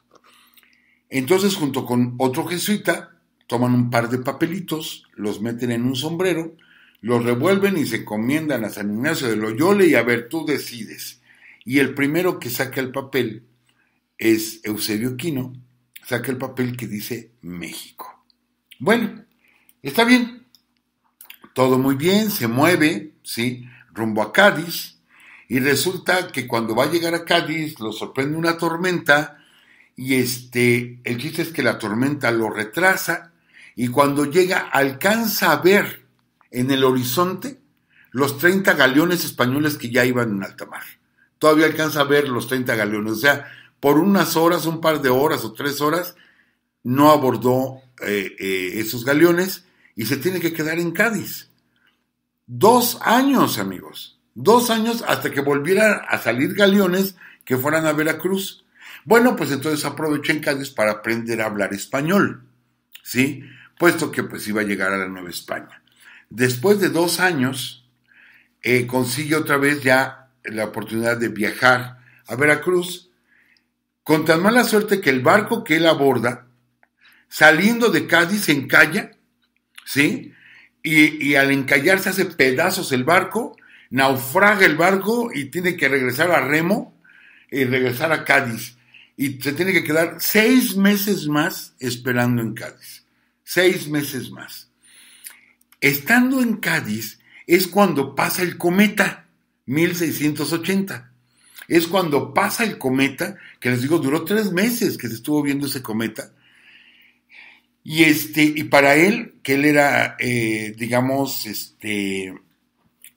Entonces, junto con otro jesuita, toman un par de papelitos, los meten en un sombrero, los revuelven y se encomiendan a San Ignacio de Loyola y a ver, tú decides. Y el primero que saca el papel es Eusebio Quino, saca el papel que dice México. Bueno, Está bien, todo muy bien, se mueve, ¿sí? Rumbo a Cádiz, y resulta que cuando va a llegar a Cádiz lo sorprende una tormenta, y este, el chiste es que la tormenta lo retrasa, y cuando llega alcanza a ver en el horizonte los 30 galeones españoles que ya iban en alta mar. Todavía alcanza a ver los 30 galeones, o sea, por unas horas, un par de horas o tres horas, no abordó eh, eh, esos galeones y se tiene que quedar en Cádiz. Dos años, amigos. Dos años hasta que volvieran a salir galeones que fueran a Veracruz. Bueno, pues entonces aprovecha en Cádiz para aprender a hablar español, ¿sí? Puesto que pues iba a llegar a la Nueva España. Después de dos años, eh, consigue otra vez ya la oportunidad de viajar a Veracruz, con tan mala suerte que el barco que él aborda, saliendo de Cádiz, en encalla ¿sí? Y, y al encallarse hace pedazos el barco, naufraga el barco y tiene que regresar a Remo y regresar a Cádiz. Y se tiene que quedar seis meses más esperando en Cádiz. Seis meses más. Estando en Cádiz es cuando pasa el cometa, 1680. Es cuando pasa el cometa, que les digo, duró tres meses que se estuvo viendo ese cometa y, este, y para él, que él era, eh, digamos, este,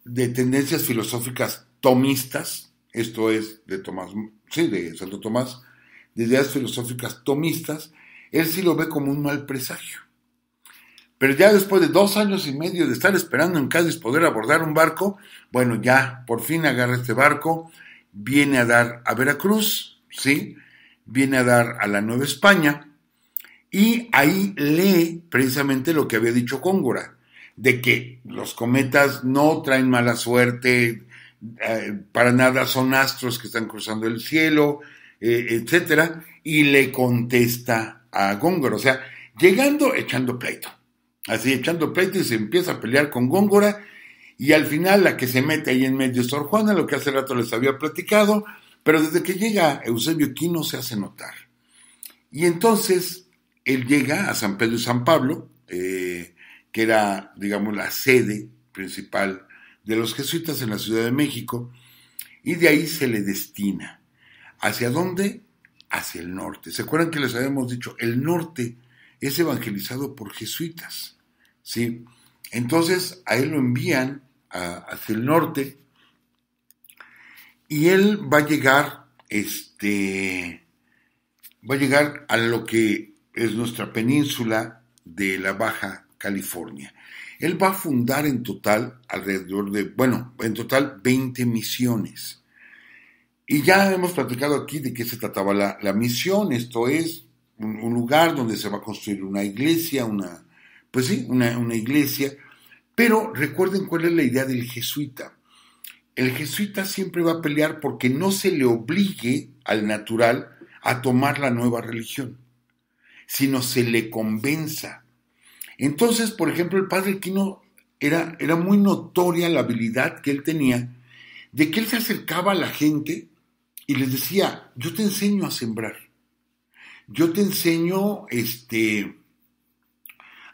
de tendencias filosóficas tomistas, esto es de Tomás, sí, de Santo Tomás, de ideas filosóficas tomistas, él sí lo ve como un mal presagio. Pero ya después de dos años y medio de estar esperando en Cádiz poder abordar un barco, bueno, ya por fin agarra este barco, viene a dar a Veracruz, ¿sí? Viene a dar a la Nueva España, y ahí lee precisamente lo que había dicho Góngora, de que los cometas no traen mala suerte, eh, para nada son astros que están cruzando el cielo, etc. Eh, etcétera, y le contesta a Góngora. O sea, llegando echando pleito. Así echando pleito y se empieza a pelear con Góngora. Y al final la que se mete ahí en medio es Sor Juana, lo que hace rato les había platicado, pero desde que llega Eusebio no se hace notar. Y entonces él llega a San Pedro y San Pablo, eh, que era, digamos, la sede principal de los jesuitas en la Ciudad de México, y de ahí se le destina. ¿Hacia dónde? Hacia el norte. ¿Se acuerdan que les habíamos dicho? El norte es evangelizado por jesuitas, ¿sí? Entonces a él lo envían hacia el norte y él va a llegar, este, va a llegar a lo que es nuestra península de la Baja California. Él va a fundar en total alrededor de, bueno, en total 20 misiones. Y ya hemos platicado aquí de qué se trataba la, misión, esto es un, lugar donde se va a construir una iglesia, una, pues sí, una, una iglesia, pero recuerden cuál es la idea del jesuita. El jesuita siempre va a pelear porque no se le obligue al natural a tomar la nueva religión sino se le convenza. Entonces, por ejemplo, el padre Quino era, era muy notoria la habilidad que él tenía de que él se acercaba a la gente y les decía, yo te enseño a sembrar, yo te enseño este,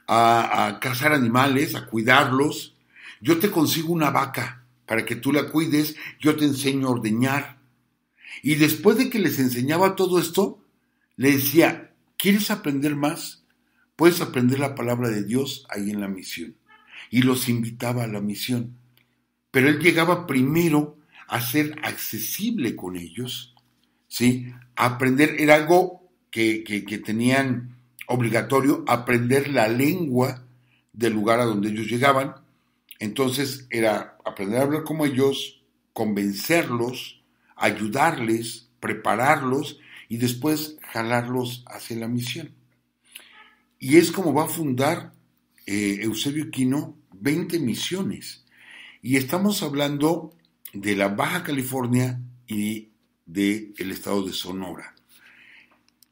a, a cazar animales, a cuidarlos, yo te consigo una vaca para que tú la cuides, yo te enseño a ordeñar. Y después de que les enseñaba todo esto, le decía, ¿Quieres aprender más? Puedes aprender la palabra de Dios ahí en la misión. Y los invitaba a la misión. Pero él llegaba primero a ser accesible con ellos, ¿sí? Aprender era algo que, que tenían obligatorio, aprender la lengua del lugar a donde ellos llegaban. Entonces era aprender a hablar como ellos, convencerlos, ayudarles, prepararlos y después jalarlos hacia la misión. Y es como va a fundar eh, Eusebio Quino 20 misiones. Y estamos hablando de la Baja California y del el estado de Sonora.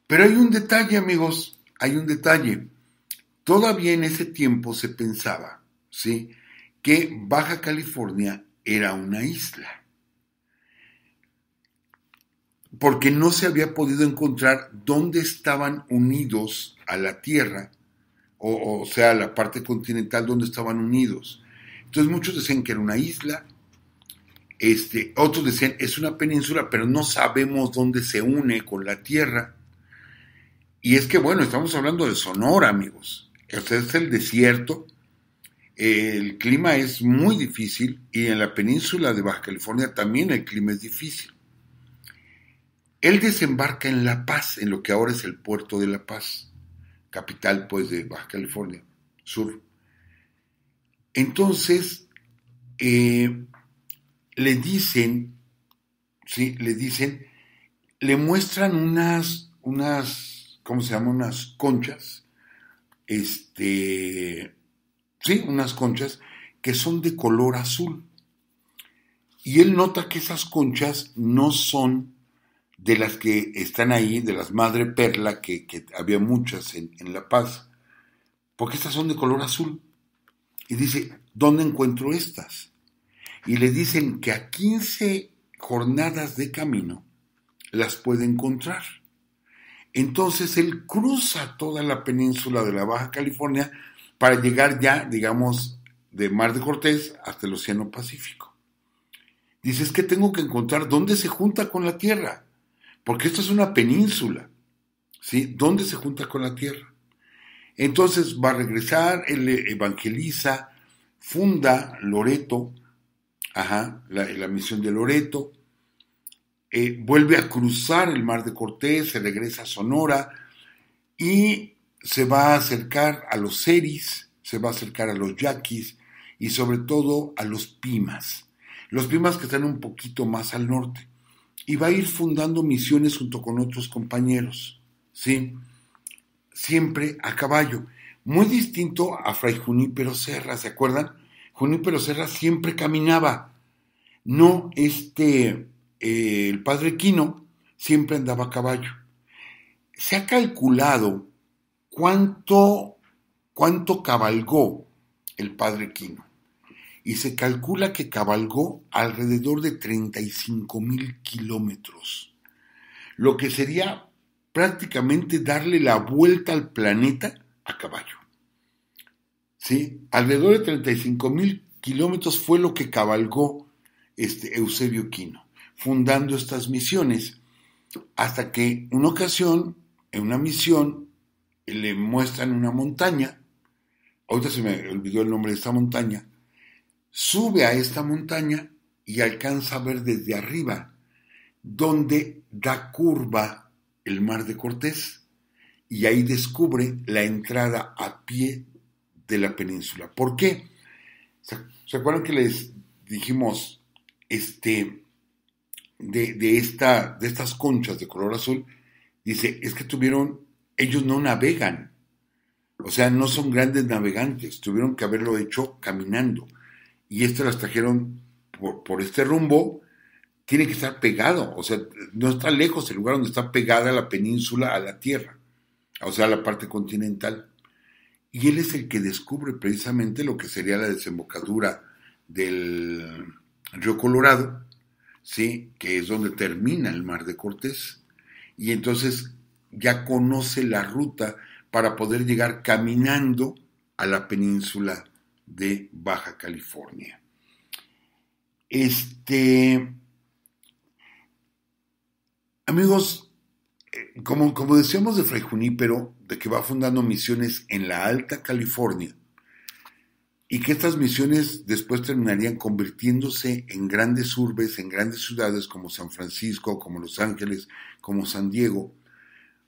Pero hay un detalle, amigos, hay un detalle. Todavía en ese tiempo se pensaba, ¿sí? Que Baja California era una isla porque no se había podido encontrar dónde estaban unidos a la Tierra, o, sea, la parte continental donde estaban unidos. Entonces muchos decían que era una isla, este, otros decían es una península, pero no sabemos dónde se une con la Tierra. Y es que, bueno, estamos hablando de Sonora, amigos. Este es el desierto, el clima es muy difícil y en la península de Baja California también el clima es difícil. Él desembarca en La Paz, en lo que ahora es el puerto de La Paz, capital pues de Baja California Sur. Entonces, eh, le dicen, sí, le dicen, le muestran unas, unas, ¿cómo se llama? Unas conchas, este, sí, unas conchas que son de color azul. Y él nota que esas conchas no son de las que están ahí, de las madre perla, que, había muchas en, La Paz, porque estas son de color azul. Y dice, ¿dónde encuentro estas? Y le dicen que a 15 jornadas de camino las puede encontrar. Entonces él cruza toda la península de la Baja California para llegar ya, digamos, de Mar de Cortés hasta el Océano Pacífico. Dice, es que tengo que encontrar dónde se junta con la Tierra. Porque esto es una península, ¿sí? ¿Dónde se junta con la tierra. Entonces va a regresar, él evangeliza, funda Loreto, ajá, la, misión de Loreto, eh, vuelve a cruzar el mar de Cortés, se regresa a Sonora y se va a acercar a los seris, se va a acercar a los yaquis y sobre todo a los pimas. Los pimas que están un poquito más al norte y va a ir fundando misiones junto con otros compañeros, ¿sí? Siempre a caballo. Muy distinto a Fray Junípero Serra, ¿se acuerdan? Junípero Serra siempre caminaba. No este, eh, el padre Quino siempre andaba a caballo. Se ha calculado cuánto, cuánto cabalgó el padre Quino y se calcula que cabalgó alrededor de 35 mil kilómetros, lo que sería prácticamente darle la vuelta al planeta a caballo. ¿Sí? Alrededor de 35 mil kilómetros fue lo que cabalgó este Eusebio Quino, fundando estas misiones, hasta que una ocasión, en una misión, le muestran una montaña, ahorita se me olvidó el nombre de esta montaña, sube a esta montaña y alcanza a ver desde arriba, donde da curva el mar de Cortés y ahí descubre la entrada a pie de la península. ¿Por qué? ¿Se acuerdan que les dijimos este, de, esta, de estas conchas de color azul? Dice, es que tuvieron, ellos no navegan, o sea, no son grandes navegantes, tuvieron que haberlo hecho caminando y este las trajeron por, este rumbo, tiene que estar pegado, o sea, no está lejos el lugar donde está pegada la península a la Tierra, o sea, a la parte continental. Y él es el que descubre precisamente lo que sería la desembocadura del río Colorado, ¿sí? que es donde termina el mar de Cortés, y entonces ya conoce la ruta para poder llegar caminando a la península de Baja California. Este, amigos, eh, como, como decíamos de Fray Junípero, de que va fundando misiones en la Alta California, y que estas misiones después terminarían convirtiéndose en grandes urbes, en grandes ciudades como San Francisco, como Los Ángeles, como San Diego.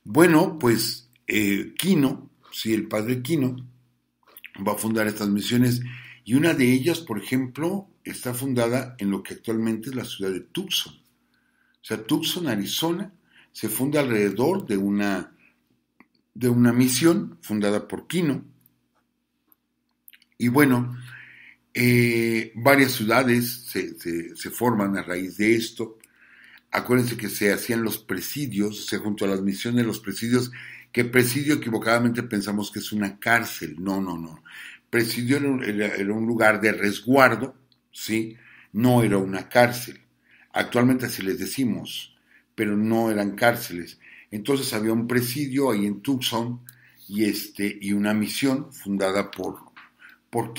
Bueno, pues eh, Quino, sí, el padre Quino, va a fundar estas misiones y una de ellas, por ejemplo, está fundada en lo que actualmente es la ciudad de Tucson. O sea, Tucson, Arizona, se funda alrededor de una, de una misión fundada por Kino. Y bueno, eh, varias ciudades se, forman a raíz de esto acuérdense que se hacían los presidios, se junto a las misiones, los presidios, que presidio equivocadamente pensamos que es una cárcel. No, no, no. Presidio era, un lugar de resguardo, ¿sí? No era una cárcel. Actualmente así les decimos, pero no eran cárceles. Entonces había un presidio ahí en Tucson y, este, y una misión fundada por, por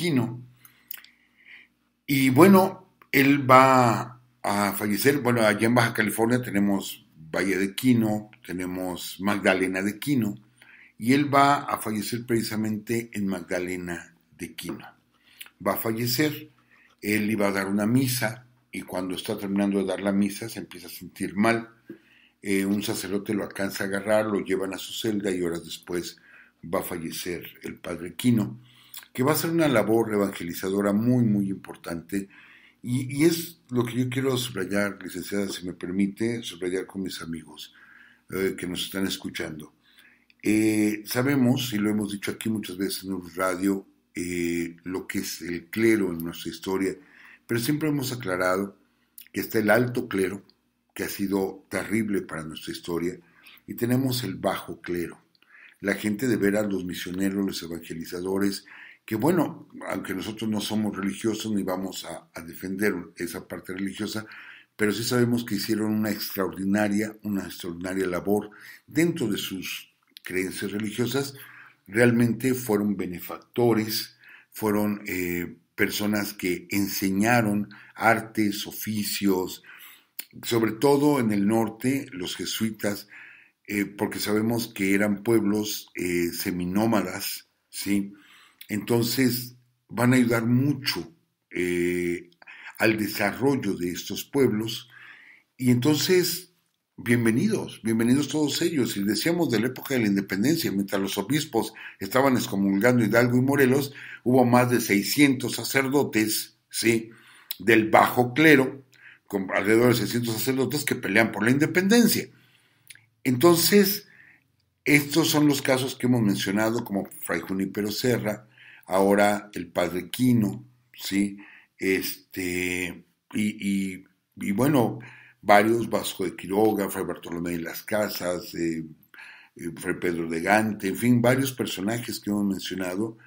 Y bueno, él va a fallecer, bueno, allá en Baja California tenemos Valle de Quino, tenemos Magdalena de Quino, y él va a fallecer precisamente en Magdalena de Quino. Va a fallecer, él iba a dar una misa, y cuando está terminando de dar la misa se empieza a sentir mal. Eh, un sacerdote lo alcanza a agarrar, lo llevan a su celda y horas después va a fallecer el padre Quino, que va a ser una labor evangelizadora muy, muy importante y, es lo que yo quiero subrayar, licenciada, si me permite, subrayar con mis amigos eh, que nos están escuchando. Eh, sabemos, y lo hemos dicho aquí muchas veces en el Radio, eh, lo que es el clero en nuestra historia, pero siempre hemos aclarado que está el alto clero, que ha sido terrible para nuestra historia, y tenemos el bajo clero, la gente de veras, los misioneros, los evangelizadores, que bueno, aunque nosotros no somos religiosos ni vamos a, defender esa parte religiosa, pero sí sabemos que hicieron una extraordinaria, una extraordinaria labor dentro de sus creencias religiosas, realmente fueron benefactores, fueron eh, personas que enseñaron artes, oficios, sobre todo en el norte, los jesuitas, eh, porque sabemos que eran pueblos eh, seminómadas, ¿sí? Entonces van a ayudar mucho eh, al desarrollo de estos pueblos. Y entonces, bienvenidos, bienvenidos todos ellos. Y decíamos de la época de la independencia, mientras los obispos estaban excomulgando Hidalgo y Morelos, hubo más de 600 sacerdotes, ¿sí? Del bajo clero, con alrededor de 600 sacerdotes que pelean por la independencia. Entonces, estos son los casos que hemos mencionado, como Fray Junípero Serra, ahora el padre Quino, ¿sí? Este, y, y, bueno, varios, Vasco de Quiroga, Fray Bartolomé de las Casas, eh, eh, Fray Pedro de Gante, en fin, varios personajes que hemos mencionado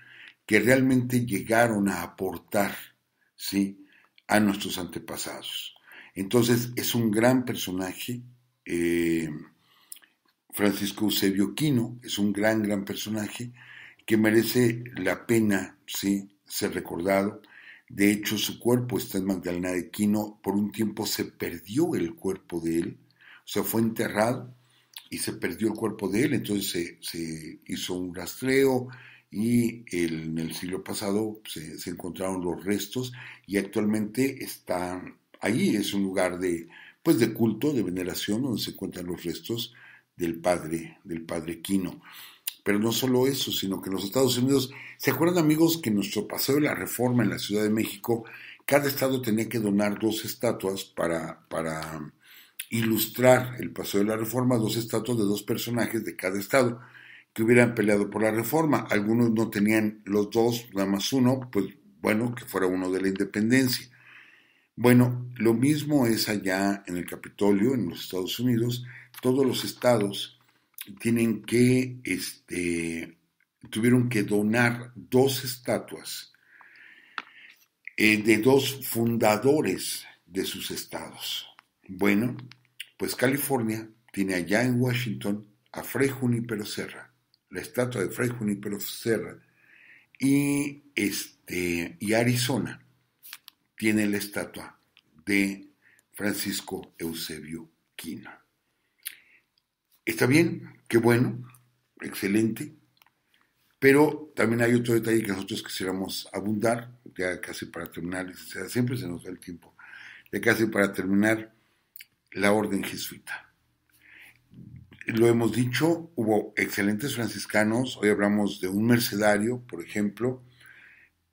que realmente llegaron a aportar, ¿sí? A nuestros antepasados. Entonces, es un gran personaje. Eh, Francisco Eusebio Quino es un gran, gran personaje que merece la pena ser recordado. De hecho, su cuerpo está en Magdalena de Quino. Por un tiempo se perdió el cuerpo de él, o sea, fue enterrado y se perdió el cuerpo de él. Entonces se, hizo un rastreo y en el siglo pasado se, encontraron los restos y actualmente están ahí. Es un lugar de, pues, de culto, de veneración, donde se encuentran los restos del padre, del padre Quino. Pero no solo eso, sino que los Estados Unidos, ¿se acuerdan amigos que en nuestro paseo de la reforma en la Ciudad de México, cada estado tenía que donar dos estatuas para, para ilustrar el paseo de la reforma, dos estatuas de dos personajes de cada estado que hubieran peleado por la reforma. Algunos no tenían los dos, nada más uno, pues bueno, que fuera uno de la independencia. Bueno, lo mismo es allá en el Capitolio, en los Estados Unidos, todos los estados tienen que, este, tuvieron que donar dos estatuas eh, de dos fundadores de sus estados. Bueno, pues California tiene allá en Washington a Fray Junípero Serra, la estatua de Fray Junipero Serra, y, este, y Arizona tiene la estatua de Francisco Eusebio Quina. ¿Está bien? Qué bueno, excelente. Pero también hay otro detalle que nosotros quisiéramos abundar, ya casi para terminar, sea, siempre se nos da el tiempo, ya casi para terminar, la orden jesuita. Lo hemos dicho, hubo excelentes franciscanos, hoy hablamos de un mercedario, por ejemplo,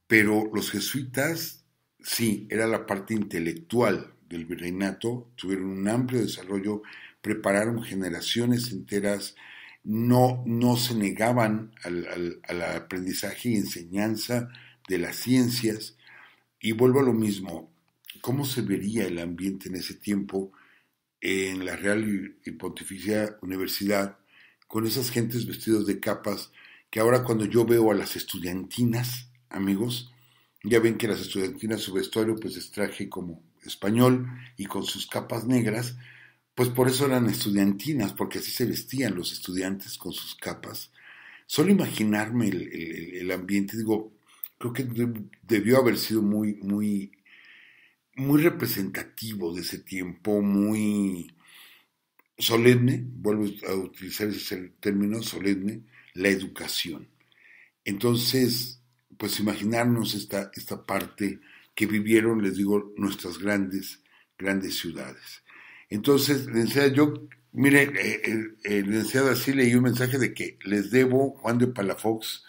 pero los jesuitas, sí, era la parte intelectual del virreinato, tuvieron un amplio desarrollo prepararon generaciones enteras, no, no se negaban al, aprendizaje y enseñanza de las ciencias. Y vuelvo a lo mismo, ¿cómo se vería el ambiente en ese tiempo en la Real y Pontificia Universidad con esas gentes vestidas de capas que ahora cuando yo veo a las estudiantinas, amigos, ya ven que las estudiantinas su vestuario pues es traje como español y con sus capas negras, pues por eso eran estudiantinas, porque así se vestían los estudiantes con sus capas. Solo imaginarme el, ambiente, digo, creo que debió haber sido muy, muy, muy representativo de ese tiempo, muy solemne, vuelvo a utilizar ese término, solemne, la educación. Entonces, pues imaginarnos esta, esta parte que vivieron, les digo, nuestras grandes, grandes ciudades. Entonces, licenciada, yo, mire, eh, eh, eh leí un mensaje de que les debo Juan de Palafox,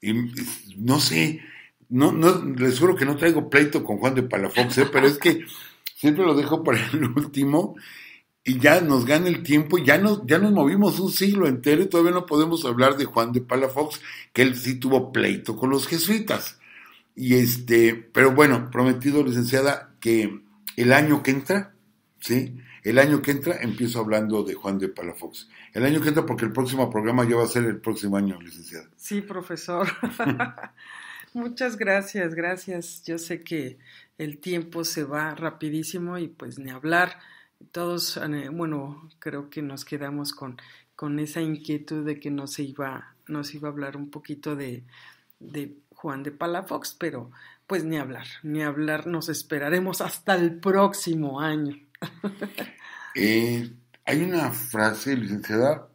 y, no sé, no, no, les juro que no traigo pleito con Juan de Palafox, eh, pero es que siempre lo dejo para el último y ya nos gana el tiempo, ya nos, ya nos movimos un siglo entero y todavía no podemos hablar de Juan de Palafox, que él sí tuvo pleito con los jesuitas. Y este, pero bueno, prometido, licenciada, que el año que entra, ¿sí? El año que entra empiezo hablando de Juan de Palafox. El año que entra porque el próximo programa ya va a ser el próximo año, licenciada. Sí, profesor. Muchas gracias, gracias. Yo sé que el tiempo se va rapidísimo y pues ni hablar. Todos, eh, bueno, creo que nos quedamos con, con esa inquietud de que nos iba, nos iba a hablar un poquito de, de Juan de Palafox, pero pues ni hablar, ni hablar, nos esperaremos hasta el próximo año. Eh, hay una frase, licenciada,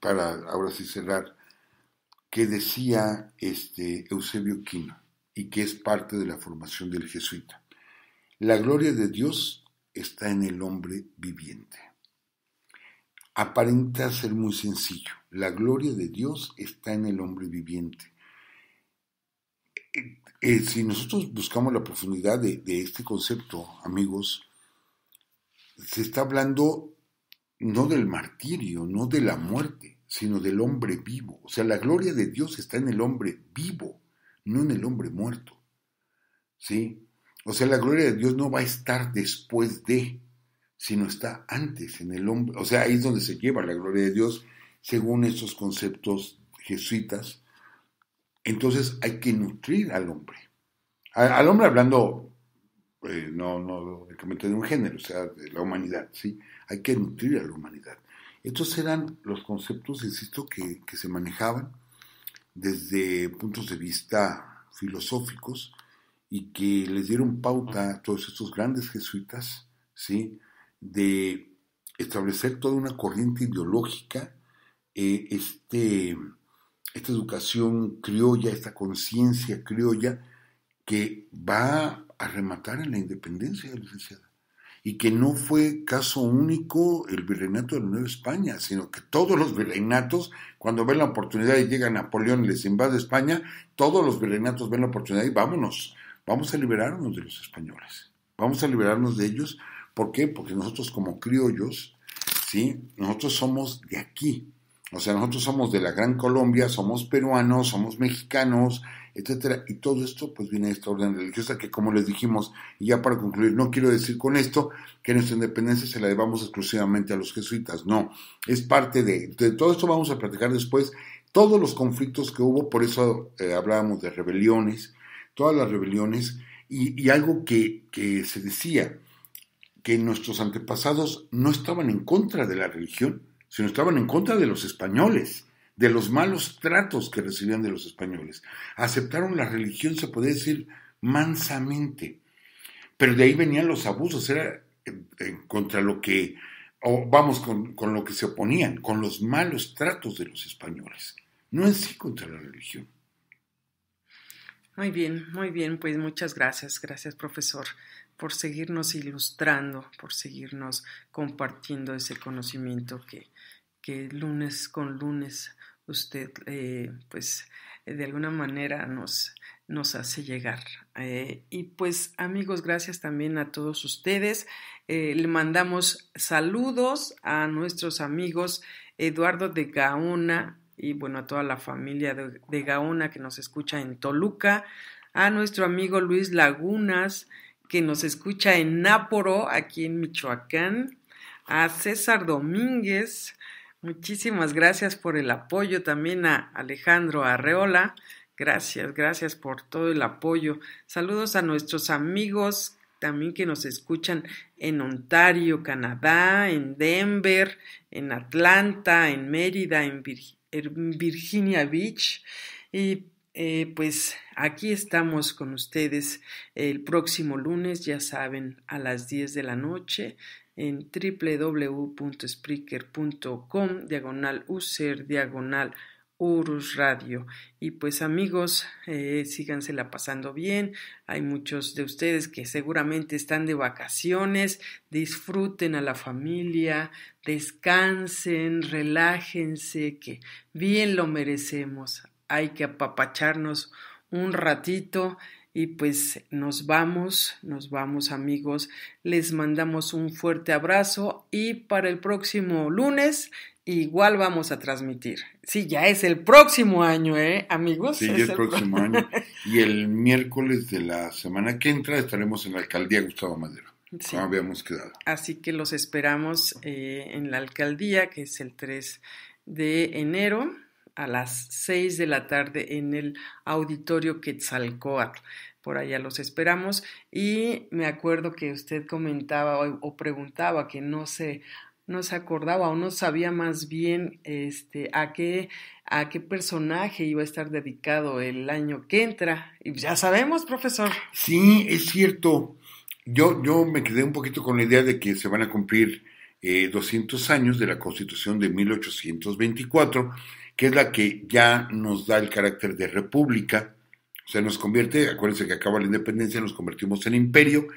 para ahora sí cerrar, que decía este Eusebio Quino y que es parte de la formación del jesuita. La gloria de Dios está en el hombre viviente. Aparenta ser muy sencillo. La gloria de Dios está en el hombre viviente. Eh, eh, si nosotros buscamos la profundidad de este concepto, amigos, se está hablando no del martirio, no de la muerte, sino del hombre vivo. O sea, la gloria de Dios está en el hombre vivo, no en el hombre muerto. ¿Sí? O sea, la gloria de Dios no va a estar después de, sino está antes en el hombre. O sea, ahí es donde se lleva la gloria de Dios según estos conceptos jesuitas. Entonces hay que nutrir al hombre. Al hombre hablando eh, no, no únicamente de un género, o sea, de la humanidad, ¿sí? Hay que nutrir a la humanidad. Estos eran los conceptos, insisto, que, que se manejaban desde puntos de vista filosóficos y que les dieron pauta a todos estos grandes jesuitas, ¿sí? De establecer toda una corriente ideológica, eh, este, esta educación criolla, esta conciencia criolla, que va a rematar en la independencia, licenciada. Y que no fue caso único el virreinato de la Nueva España, sino que todos los virreinatos, cuando ven la oportunidad y llega Napoleón y les invade España, todos los virreinatos ven la oportunidad y vámonos, vamos a liberarnos de los españoles, vamos a liberarnos de ellos. ¿Por qué? Porque nosotros como criollos, ¿sí? Nosotros somos de aquí, o sea, nosotros somos de la Gran Colombia, somos peruanos, somos mexicanos, etcétera. Y todo esto, pues, viene de esta orden religiosa que, como les dijimos, y ya para concluir, no quiero decir con esto que nuestra independencia se la debamos exclusivamente a los jesuitas. No, es parte de, de todo esto. Vamos a platicar después todos los conflictos que hubo. Por eso eh, hablábamos de rebeliones, todas las rebeliones y, algo que, que se decía que nuestros antepasados no estaban en contra de la religión sino estaban en contra de los españoles, de los malos tratos que recibían de los españoles. Aceptaron la religión, se puede decir, mansamente, pero de ahí venían los abusos, era contra lo que, vamos, con, con lo que se oponían, con los malos tratos de los españoles, no en sí contra la religión. Muy bien, muy bien, pues muchas gracias, gracias profesor por seguirnos ilustrando, por seguirnos compartiendo ese conocimiento que que lunes con lunes usted eh, pues de alguna manera nos, nos hace llegar. Eh, y pues amigos, gracias también a todos ustedes. Eh, le mandamos saludos a nuestros amigos Eduardo de Gaona y bueno, a toda la familia de, de Gaona que nos escucha en Toluca, a nuestro amigo Luis Lagunas que nos escucha en Náporo, aquí en Michoacán, a César Domínguez, Muchísimas gracias por el apoyo también a Alejandro Arreola. Gracias, gracias por todo el apoyo. Saludos a nuestros amigos también que nos escuchan en Ontario, Canadá, en Denver, en Atlanta, en Mérida, en, Virginia Beach. Y eh, pues aquí estamos con ustedes el próximo lunes, ya saben, a las 10 de la noche en www.spreaker.com diagonal user diagonal Urus Radio. Y pues amigos, eh, síganse la pasando bien. Hay muchos de ustedes que seguramente están de vacaciones. Disfruten a la familia, descansen, relájense, que bien lo merecemos. Hay que apapacharnos un ratito y pues nos vamos, nos vamos amigos, les mandamos un fuerte abrazo y para el próximo lunes igual vamos a transmitir. Sí, ya es el próximo año, ¿eh, amigos? Sí, ya es el próximo año. Y el miércoles de la semana que entra estaremos en la alcaldía Gustavo Madero. habíamos quedado. Así que los esperamos eh, en la alcaldía, que es el 3 de enero a las 6 de la tarde en el auditorio Quetzalcoatl. Por allá los esperamos y me acuerdo que usted comentaba o, preguntaba que no se no se acordaba o no sabía más bien este, a, qué, a qué personaje iba a estar dedicado el año que entra. Y pues ya sabemos, profesor. Sí, es cierto. Yo, yo me quedé un poquito con la idea de que se van a cumplir eh, 200 años de la Constitución de 1824 que es la que ya nos da el carácter de república. o sea, nos convierte, acuérdense que acaba la independencia, nos convertimos en imperio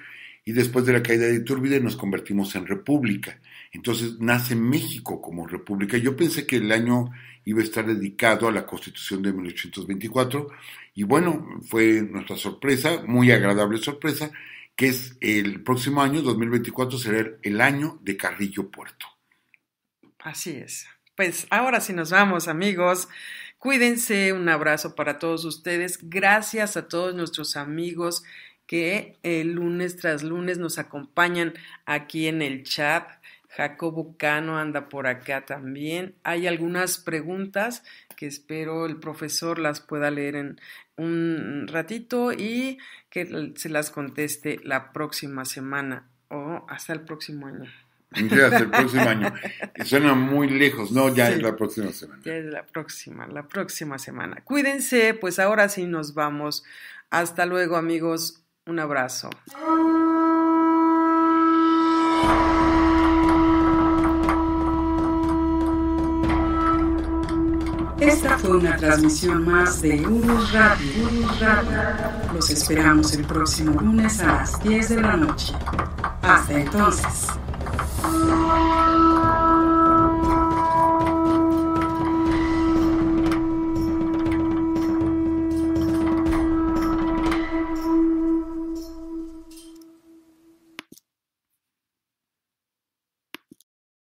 y después de la caída de Iturbide nos convertimos en república. Entonces nace México como república. Yo pensé que el año iba a estar dedicado a la constitución de 1824 y bueno, fue nuestra sorpresa, muy agradable sorpresa, que es el próximo año, 2024, será el año de Carrillo Puerto. Así es. Pues ahora sí nos vamos, amigos. Cuídense, un abrazo para todos ustedes. Gracias a todos nuestros amigos que el eh, lunes tras lunes nos acompañan aquí en el chat. Jacobo Cano anda por acá también. Hay algunas preguntas que espero el profesor las pueda leer en un ratito y que se las conteste la próxima semana o hasta el próximo año. Hasta el próximo año. Suena muy lejos, ¿no? Ya es la próxima semana. Ya es la próxima, la próxima semana. Cuídense, pues ahora sí nos vamos. Hasta luego, amigos. Un abrazo. Esta fue una transmisión más de Un Radio. Radio. Los esperamos el próximo lunes a las 10 de la noche. Hasta entonces. Música